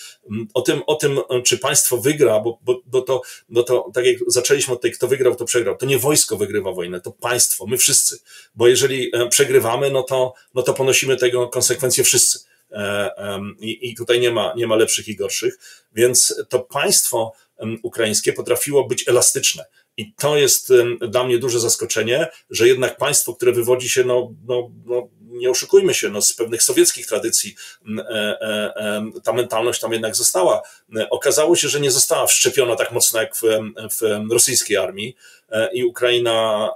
O tym, o tym e, czy państwo wygra, bo, bo, bo, to, bo to, tak jak zaczęliśmy od tej, kto wygrał, to przegrał. To nie wojsko wygrywa wojnę, to państwo, my wszyscy. Bo jeżeli e, przegrywamy, no to, no to ponosimy tego konsekwencje wszyscy. I, I tutaj nie ma, nie ma lepszych i gorszych, więc to państwo ukraińskie potrafiło być elastyczne i to jest dla mnie duże zaskoczenie, że jednak państwo, które wywodzi się, no, no, no nie oszukujmy się, no, z pewnych sowieckich tradycji e, e, ta mentalność tam jednak została. E, okazało się, że nie została wszczepiona tak mocno jak w, w rosyjskiej armii i Ukraina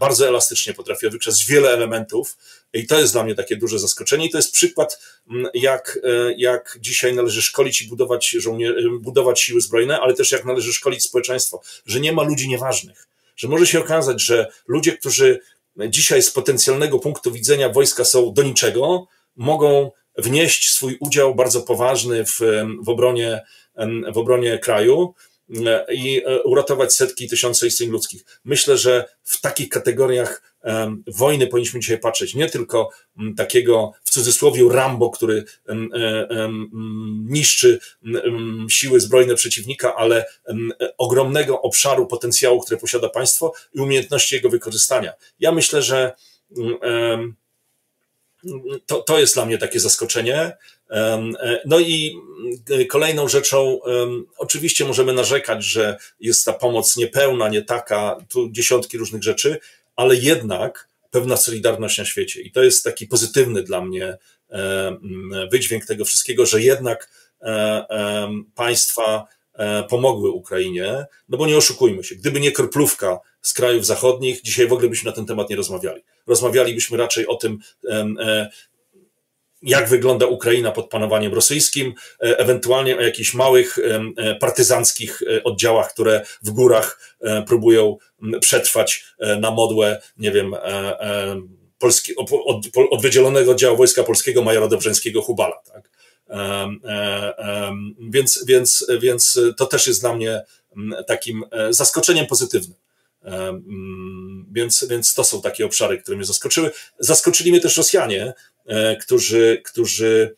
bardzo elastycznie potrafiła wykrzesać wiele elementów i to jest dla mnie takie duże zaskoczenie. I to jest przykład, mm, jak, e, jak dzisiaj należy szkolić i budować, żołnier- e, budować siły zbrojne, ale też jak należy szkolić społeczeństwo, że nie ma ludzi nieważnych. Że może się okazać, że ludzie, którzy dzisiaj z potencjalnego punktu widzenia wojska są do niczego, mogą wnieść swój udział bardzo poważny w, w, obronie, w obronie kraju e, i uratować setki tysiące istnień ludzkich. Myślę, że w takich kategoriach wojny powinniśmy dzisiaj patrzeć nie tylko mm, takiego w cudzysłowie Rambo, który e, niszczy siły zbrojne przeciwnika, ale ogromnego obszaru potencjału, który posiada państwo i umiejętności jego wykorzystania. Ja myślę, że mm, to, to jest dla mnie takie zaskoczenie. E, no i e, kolejną rzeczą, oczywiście możemy narzekać, że jest ta pomoc niepełna, nie taka, tu dziesiątki różnych rzeczy, ale jednak pewna solidarność na świecie. I to jest taki pozytywny dla mnie e, mm, wydźwięk tego wszystkiego, że jednak e, e, państwa pomogły Ukrainie, no bo nie oszukujmy się, gdyby nie kroplówka z krajów zachodnich, dzisiaj w ogóle byśmy na ten temat nie rozmawiali. Rozmawialibyśmy raczej o tym, jak wygląda Ukraina pod panowaniem rosyjskim, e, ewentualnie o jakichś małych e, e, partyzanckich oddziałach, które w górach próbują przetrwać na modłę, nie wiem, Polski, od, od wydzielonego oddziału Wojska Polskiego majora Dobrzęskiego Hubala. Tak? Więc, więc, więc to też jest dla mnie takim zaskoczeniem pozytywnym. Więc, więc to są takie obszary, które mnie zaskoczyły. Zaskoczyli mnie też Rosjanie, E, którzy, którzy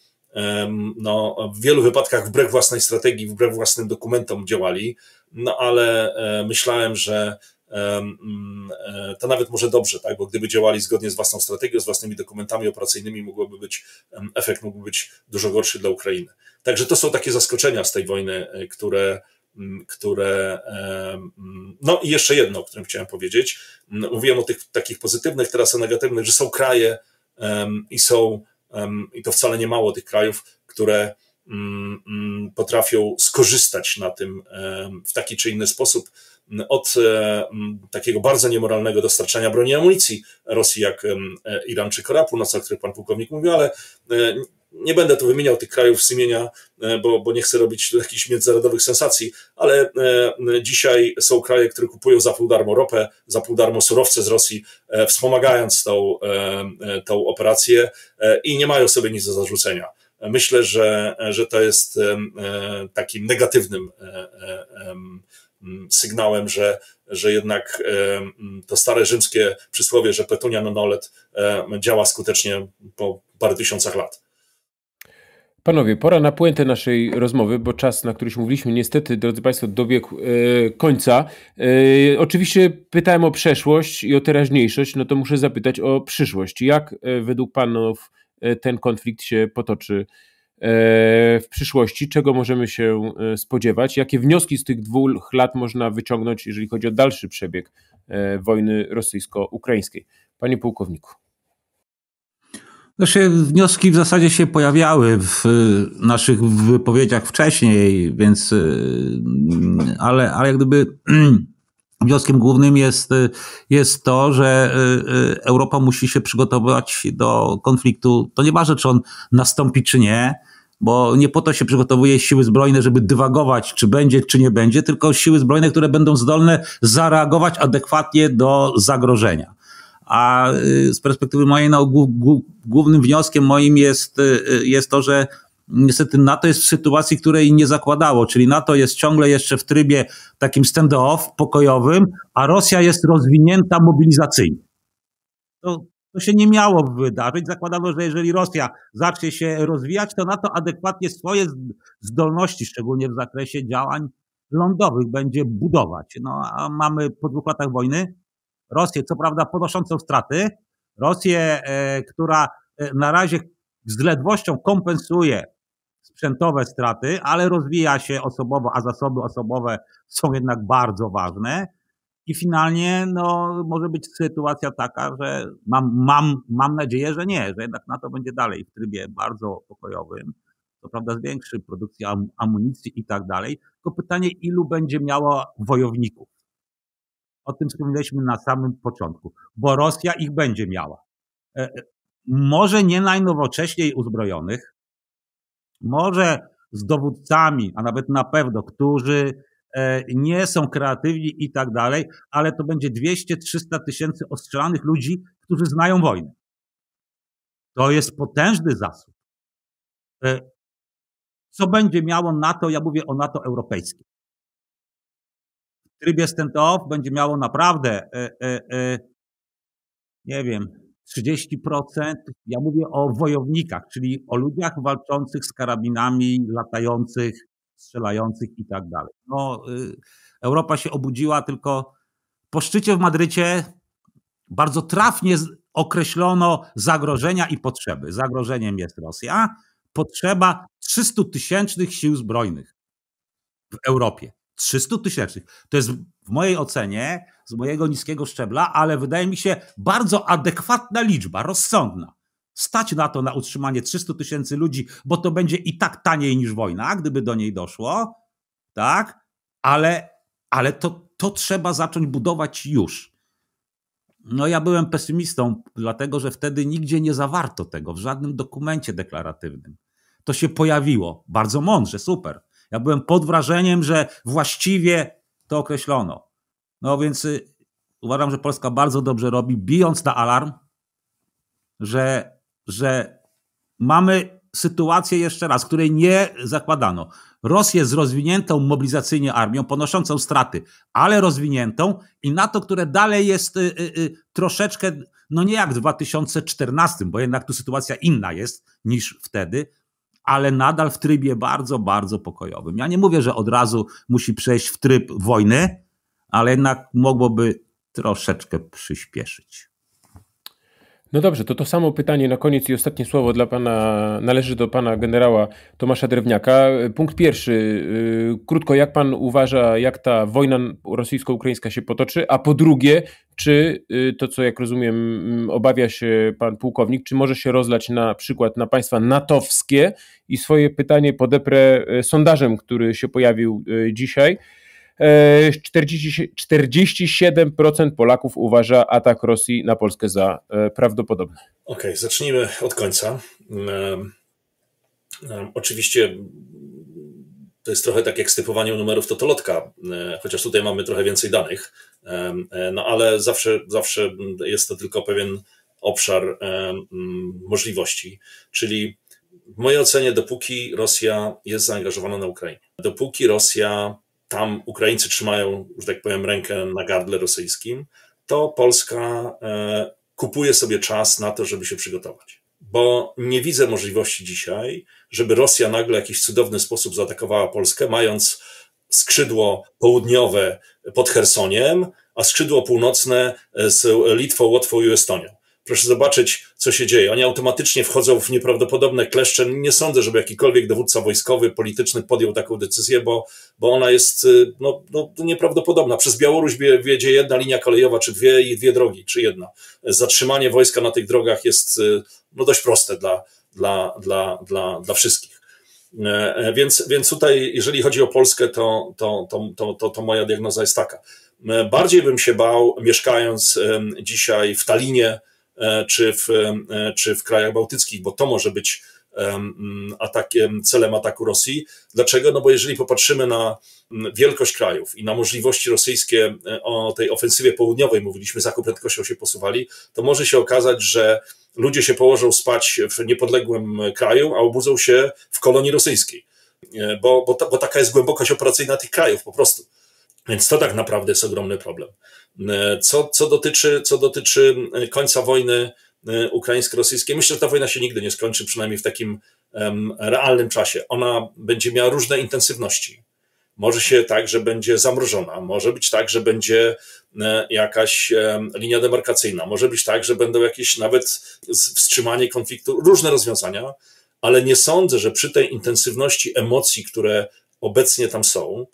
no, w wielu wypadkach wbrew własnej strategii, wbrew własnym dokumentom działali, no ale e, myślałem, że mm, e, to nawet może dobrze, tak? bo gdyby działali zgodnie z własną strategią, z własnymi dokumentami operacyjnymi, mogłoby być, efekt mógłby być dużo gorszy dla Ukrainy. Także to są takie zaskoczenia z tej wojny, które, które. No i jeszcze jedno, o którym chciałem powiedzieć. Mówiłem o tych takich pozytywnych, teraz o negatywnych, że są kraje, i są, i to wcale nie mało tych krajów, które mm, mm, potrafią skorzystać na tym w taki czy inny sposób mm, od e, takiego bardzo niemoralnego dostarczania broni i amunicji Rosji, jak e, Iran czy Korea Północna, o których pan pułkownik mówił, ale e, nie będę tu wymieniał tych krajów z imienia, e, bo, bo nie chcę robić tu jakichś międzynarodowych sensacji, ale e, dzisiaj są kraje, które kupują za pół darmo ropę, za pół darmo surowce z Rosji, e, wspomagając tą, tą operację i nie mają sobie nic do zarzucenia. Myślę, że, że to jest takim negatywnym sygnałem, że, że jednak to stare rzymskie przysłowie, że petunia nonolet działa skutecznie po paru tysiącach lat. Panowie, pora na puentę naszej rozmowy, bo czas, na który się mówiliśmy, niestety, drodzy Państwo, dobiegł e, końca. E, oczywiście pytałem o przeszłość i o teraźniejszość, no to muszę zapytać o przyszłość. Jak e, według Panów e, ten konflikt się potoczy e, w przyszłości? Czego możemy się e, spodziewać? Jakie wnioski z tych dwóch lat można wyciągnąć, jeżeli chodzi o dalszy przebieg wojny rosyjsko-ukraińskiej? Panie pułkowniku. No znaczy, się, wnioski w zasadzie się pojawiały w y, naszych wypowiedziach wcześniej, więc, y, mm, ale, ale jak gdyby wnioskiem głównym jest, y, jest to, że Europa musi się przygotować do konfliktu. To nie ma, czy on nastąpi, czy nie bo nie po to się przygotowuje siły zbrojne, żeby dywagować, czy będzie, czy nie będzie, tylko siły zbrojne, które będą zdolne zareagować adekwatnie do zagrożenia. A y, z perspektywy mojej, no, głównym wnioskiem moim jest, y, y, jest to, że niestety NATO jest w sytuacji, której nie zakładało, czyli NATO jest ciągle jeszcze w trybie takim stand-off pokojowym, a Rosja jest rozwinięta mobilizacyjnie. To, to się nie miało wydarzyć. Zakładano, że jeżeli Rosja zacznie się rozwijać, to NATO adekwatnie swoje zdolności, szczególnie w zakresie działań lądowych, będzie budować. No, a mamy po dwóch latach wojny Rosję, co prawda ponoszącą straty, Rosję, e, która e, na razie z ledwością kompensuje sprzętowe straty, ale rozwija się osobowo, a zasoby osobowe są jednak bardzo ważne. I finalnie no, może być sytuacja taka, że mam, mam, mam nadzieję, że nie, że jednak NATO będzie dalej w trybie bardzo pokojowym. To prawda zwiększy produkcję amunicji i tak dalej. Tylko pytanie, ilu będzie miało wojowników? O tym wspomnieliśmy na samym początku, bo Rosja ich będzie miała. E, e, może nie najnowocześniej uzbrojonych, może z dowódcami, a nawet na pewno, którzy e, nie są kreatywni i tak dalej, ale to będzie 200-300 tysięcy ostrzelanych ludzi, którzy znają wojnę. To jest potężny zasób. Co będzie miało NATO, ja mówię o NATO europejskim trybie stand-off będzie miało naprawdę, e, e, e, nie wiem, 30%. Ja mówię o wojownikach, czyli o ludziach walczących z karabinami, latających, strzelających i tak dalej. No, y, Europa się obudziła, tylko po szczycie w Madrycie bardzo trafnie określono zagrożenia i potrzeby. Zagrożeniem jest Rosja, potrzeba 300 tysięcznych sił zbrojnych w Europie. 300 tysięcy. To jest w mojej ocenie, z mojego niskiego szczebla, ale wydaje mi się bardzo adekwatna liczba, rozsądna. Stać na to, na utrzymanie 300 tysięcy ludzi, bo to będzie i tak taniej niż wojna, gdyby do niej doszło, tak? Ale, ale to, to trzeba zacząć budować już. No ja byłem pesymistą, dlatego że wtedy nigdzie nie zawarto tego, w żadnym dokumencie deklaratywnym. To się pojawiło, bardzo mądrze, super ja byłem pod wrażeniem, że właściwie to określono. No więc y, uważam, że Polska bardzo dobrze robi, bijąc na alarm, że, że mamy sytuację jeszcze raz, której nie zakładano. Rosję z rozwiniętą mobilizacyjnie armią, ponoszącą straty, ale rozwiniętą i NATO, które dalej jest y, y, y, troszeczkę, no nie jak w 2014, bo jednak tu sytuacja inna jest niż wtedy, ale nadal w trybie bardzo, bardzo pokojowym. Ja nie mówię, że od razu musi przejść w tryb wojny, ale jednak mogłoby troszeczkę przyspieszyć. No dobrze, to to samo pytanie na koniec i ostatnie słowo dla pana, należy do pana generała Tomasza Drewniaka. Punkt pierwszy, y, krótko, jak pan uważa, jak ta wojna rosyjsko-ukraińska się potoczy? A po drugie, czy y, to, co jak rozumiem, mm, obawia się pan pułkownik, czy może się rozlać na przykład na państwa natowskie? I swoje pytanie podeprę y, sondażem, który się pojawił dzisiaj. 40, e, 47% Polaków uważa atak Rosji na Polskę za e, prawdopodobny. Okej, okay, zacznijmy od końca. oczywiście to jest trochę tak jak z typowaniem numerów totolotka, e, chociaż tutaj mamy trochę więcej danych, no ale zawsze, zawsze jest to tylko pewien obszar możliwości, czyli w mojej ocenie dopóki Rosja jest zaangażowana na Ukrainie, dopóki Rosja tam Ukraińcy trzymają, że tak powiem, rękę na gardle rosyjskim, to Polska e, kupuje sobie czas na to, żeby się przygotować. Bo nie widzę możliwości dzisiaj, żeby Rosja nagle w jakiś cudowny sposób zaatakowała Polskę, mając skrzydło południowe pod Chersoniem, a skrzydło północne z Litwą, Łotwą i Estonią proszę zobaczyć, co się dzieje. Oni automatycznie wchodzą w nieprawdopodobne kleszcze. Nie sądzę, żeby jakikolwiek dowódca wojskowy, polityczny podjął taką decyzję, bo, bo ona jest y, no, no, nieprawdopodobna. Przez Białoruś wiedzie jedna linia kolejowa, czy dwie i dwie drogi, czy jedna. Zatrzymanie wojska na tych drogach jest y, no, dość proste dla, dla, dla, dla, dla wszystkich. E, e, więc, więc tutaj, jeżeli chodzi o Polskę, to, to, to, to, to moja diagnoza jest taka. E, bardziej bym się bał, mieszkając dzisiaj w Talinie, E, czy w, e, czy w krajach bałtyckich, bo to może być e, atakiem, celem ataku Rosji. Dlaczego? No bo jeżeli popatrzymy na wielkość krajów i na możliwości rosyjskie o tej ofensywie południowej, mówiliśmy, za jaką prędkością się posuwali, to może się okazać, że ludzie się położą spać w niepodległym kraju, a obudzą się w kolonii rosyjskiej, bo, bo, ta, bo taka jest głębokość operacyjna tych krajów po prostu. Więc to tak naprawdę jest ogromny problem. E, co, co, dotyczy, co dotyczy e, końca wojny e, ukraińsko-rosyjskiej, myślę, że ta wojna się nigdy nie skończy, przynajmniej w takim realnym czasie. Ona będzie miała różne intensywności. Może się tak, że będzie zamrożona, może być tak, że będzie jakaś linia demarkacyjna, może być tak, że będą jakieś nawet wstrzymanie konfliktu, różne rozwiązania, ale nie sądzę, że przy tej intensywności emocji, które obecnie tam są,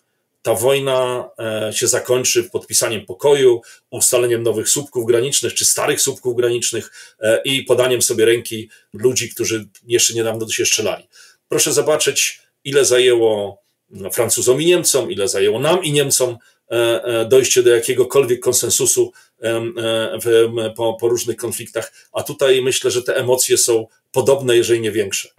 ta wojna e, się zakończy podpisaniem pokoju, ustaleniem nowych słupków granicznych czy starych słupków granicznych e, i podaniem sobie ręki ludzi, którzy jeszcze niedawno się strzelali. Proszę zobaczyć, ile zajęło no, Francuzom i Niemcom, ile zajęło nam i Niemcom e, dojście do jakiegokolwiek konsensusu w, po, po różnych konfliktach, a tutaj myślę, że te emocje są podobne, jeżeli nie większe.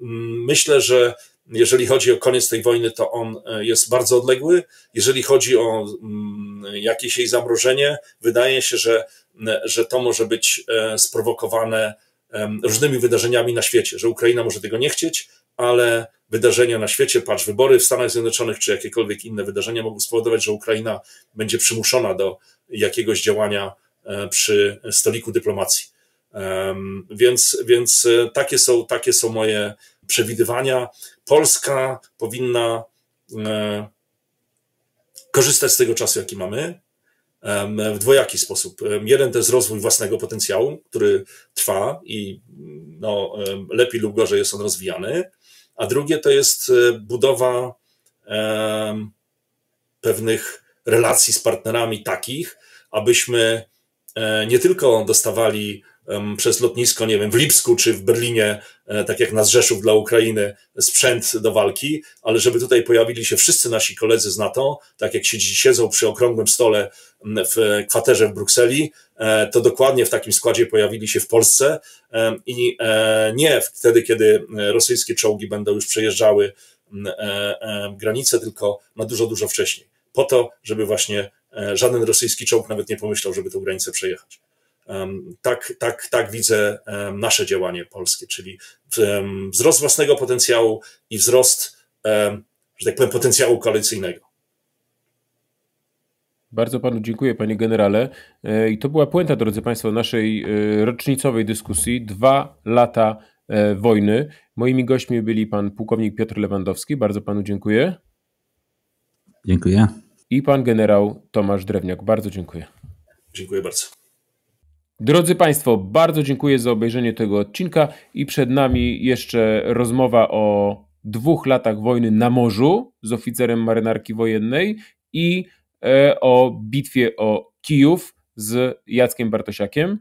Myślę, że jeżeli chodzi o koniec tej wojny, to on e, jest bardzo odległy. Jeżeli chodzi o mm, jakieś jej zamrożenie, wydaje się, że, że to może być e, sprowokowane różnymi wydarzeniami na świecie, że Ukraina może tego nie chcieć, ale wydarzenia na świecie, patrz, wybory w Stanach Zjednoczonych czy jakiekolwiek inne wydarzenia mogą spowodować, że Ukraina będzie przymuszona do jakiegoś działania e, przy stoliku dyplomacji. Więc, więc takie, są, takie są moje przewidywania Polska powinna e, korzystać z tego czasu, jaki mamy, w dwojaki sposób. Jeden to jest rozwój własnego potencjału, który trwa i no, lepiej lub gorzej jest on rozwijany, a drugie to jest e, budowa pewnych relacji z partnerami takich, abyśmy e, nie tylko dostawali przez lotnisko, nie wiem, w Lipsku czy w Berlinie, e, tak jak na Zrzeszów dla Ukrainy, sprzęt do walki, ale żeby tutaj pojawili się wszyscy nasi koledzy z NATO, tak jak siedzą przy okrągłym stole w kwaterze w Brukseli, e, to dokładnie w takim składzie pojawili się w Polsce i e, nie wtedy, kiedy rosyjskie czołgi będą już przejeżdżały granicę, tylko na dużo, dużo wcześniej. Po to, żeby właśnie żaden rosyjski czołg nawet nie pomyślał, żeby tę granicę przejechać. Tak, tak, tak widzę nasze działanie polskie, czyli wzrost własnego potencjału i wzrost, że tak powiem, potencjału koalicyjnego. Bardzo panu dziękuję, panie generale. E, I to była puenta, drodzy państwo, naszej e, rocznicowej dyskusji. Dwa lata e, wojny. Moimi gośćmi byli pan pułkownik Piotr Lewandowski. Bardzo panu dziękuję. Dziękuję. I pan generał Tomasz Drewniak. Bardzo dziękuję. Dziękuję bardzo. Drodzy Państwo, bardzo dziękuję za obejrzenie tego odcinka i przed nami jeszcze rozmowa o dwóch latach wojny na morzu z oficerem marynarki wojennej i e, o bitwie o Kijów z Jackiem Bartosiakiem.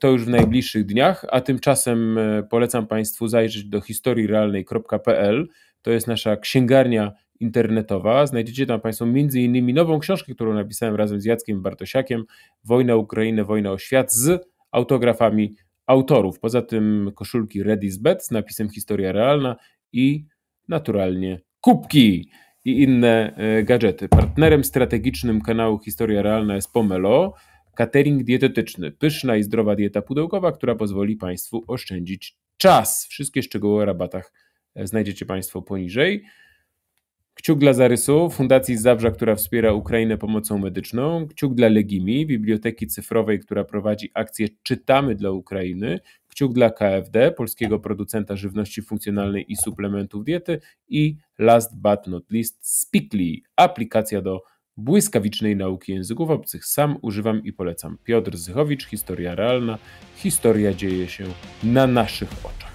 To już w najbliższych dniach, a tymczasem e, polecam Państwu zajrzeć do realnej.pl. To jest nasza księgarnia internetowa. Znajdziecie tam Państwo między innymi nową książkę, którą napisałem razem z Jackiem Bartosiakiem, Wojna Ukrainy, Wojna o Świat z autografami autorów. Poza tym koszulki Red Is Bet z napisem Historia Realna i naturalnie kubki i inne e, gadżety. Partnerem strategicznym kanału Historia Realna jest Pomelo, catering dietetyczny, pyszna i zdrowa dieta pudełkowa, która pozwoli Państwu oszczędzić czas. Wszystkie szczegóły o rabatach e, znajdziecie Państwo poniżej. Kciuk dla Zarysu, Fundacji Zabrza, która wspiera Ukrainę pomocą medyczną, kciuk dla Legimi, Biblioteki Cyfrowej, która prowadzi akcję Czytamy dla Ukrainy, kciuk dla KFD, polskiego producenta żywności funkcjonalnej i suplementów diety i last but not least Speakly, aplikacja do błyskawicznej nauki języków obcych. Sam używam i polecam. Piotr Zychowicz, Historia Realna. Historia dzieje się na naszych oczach.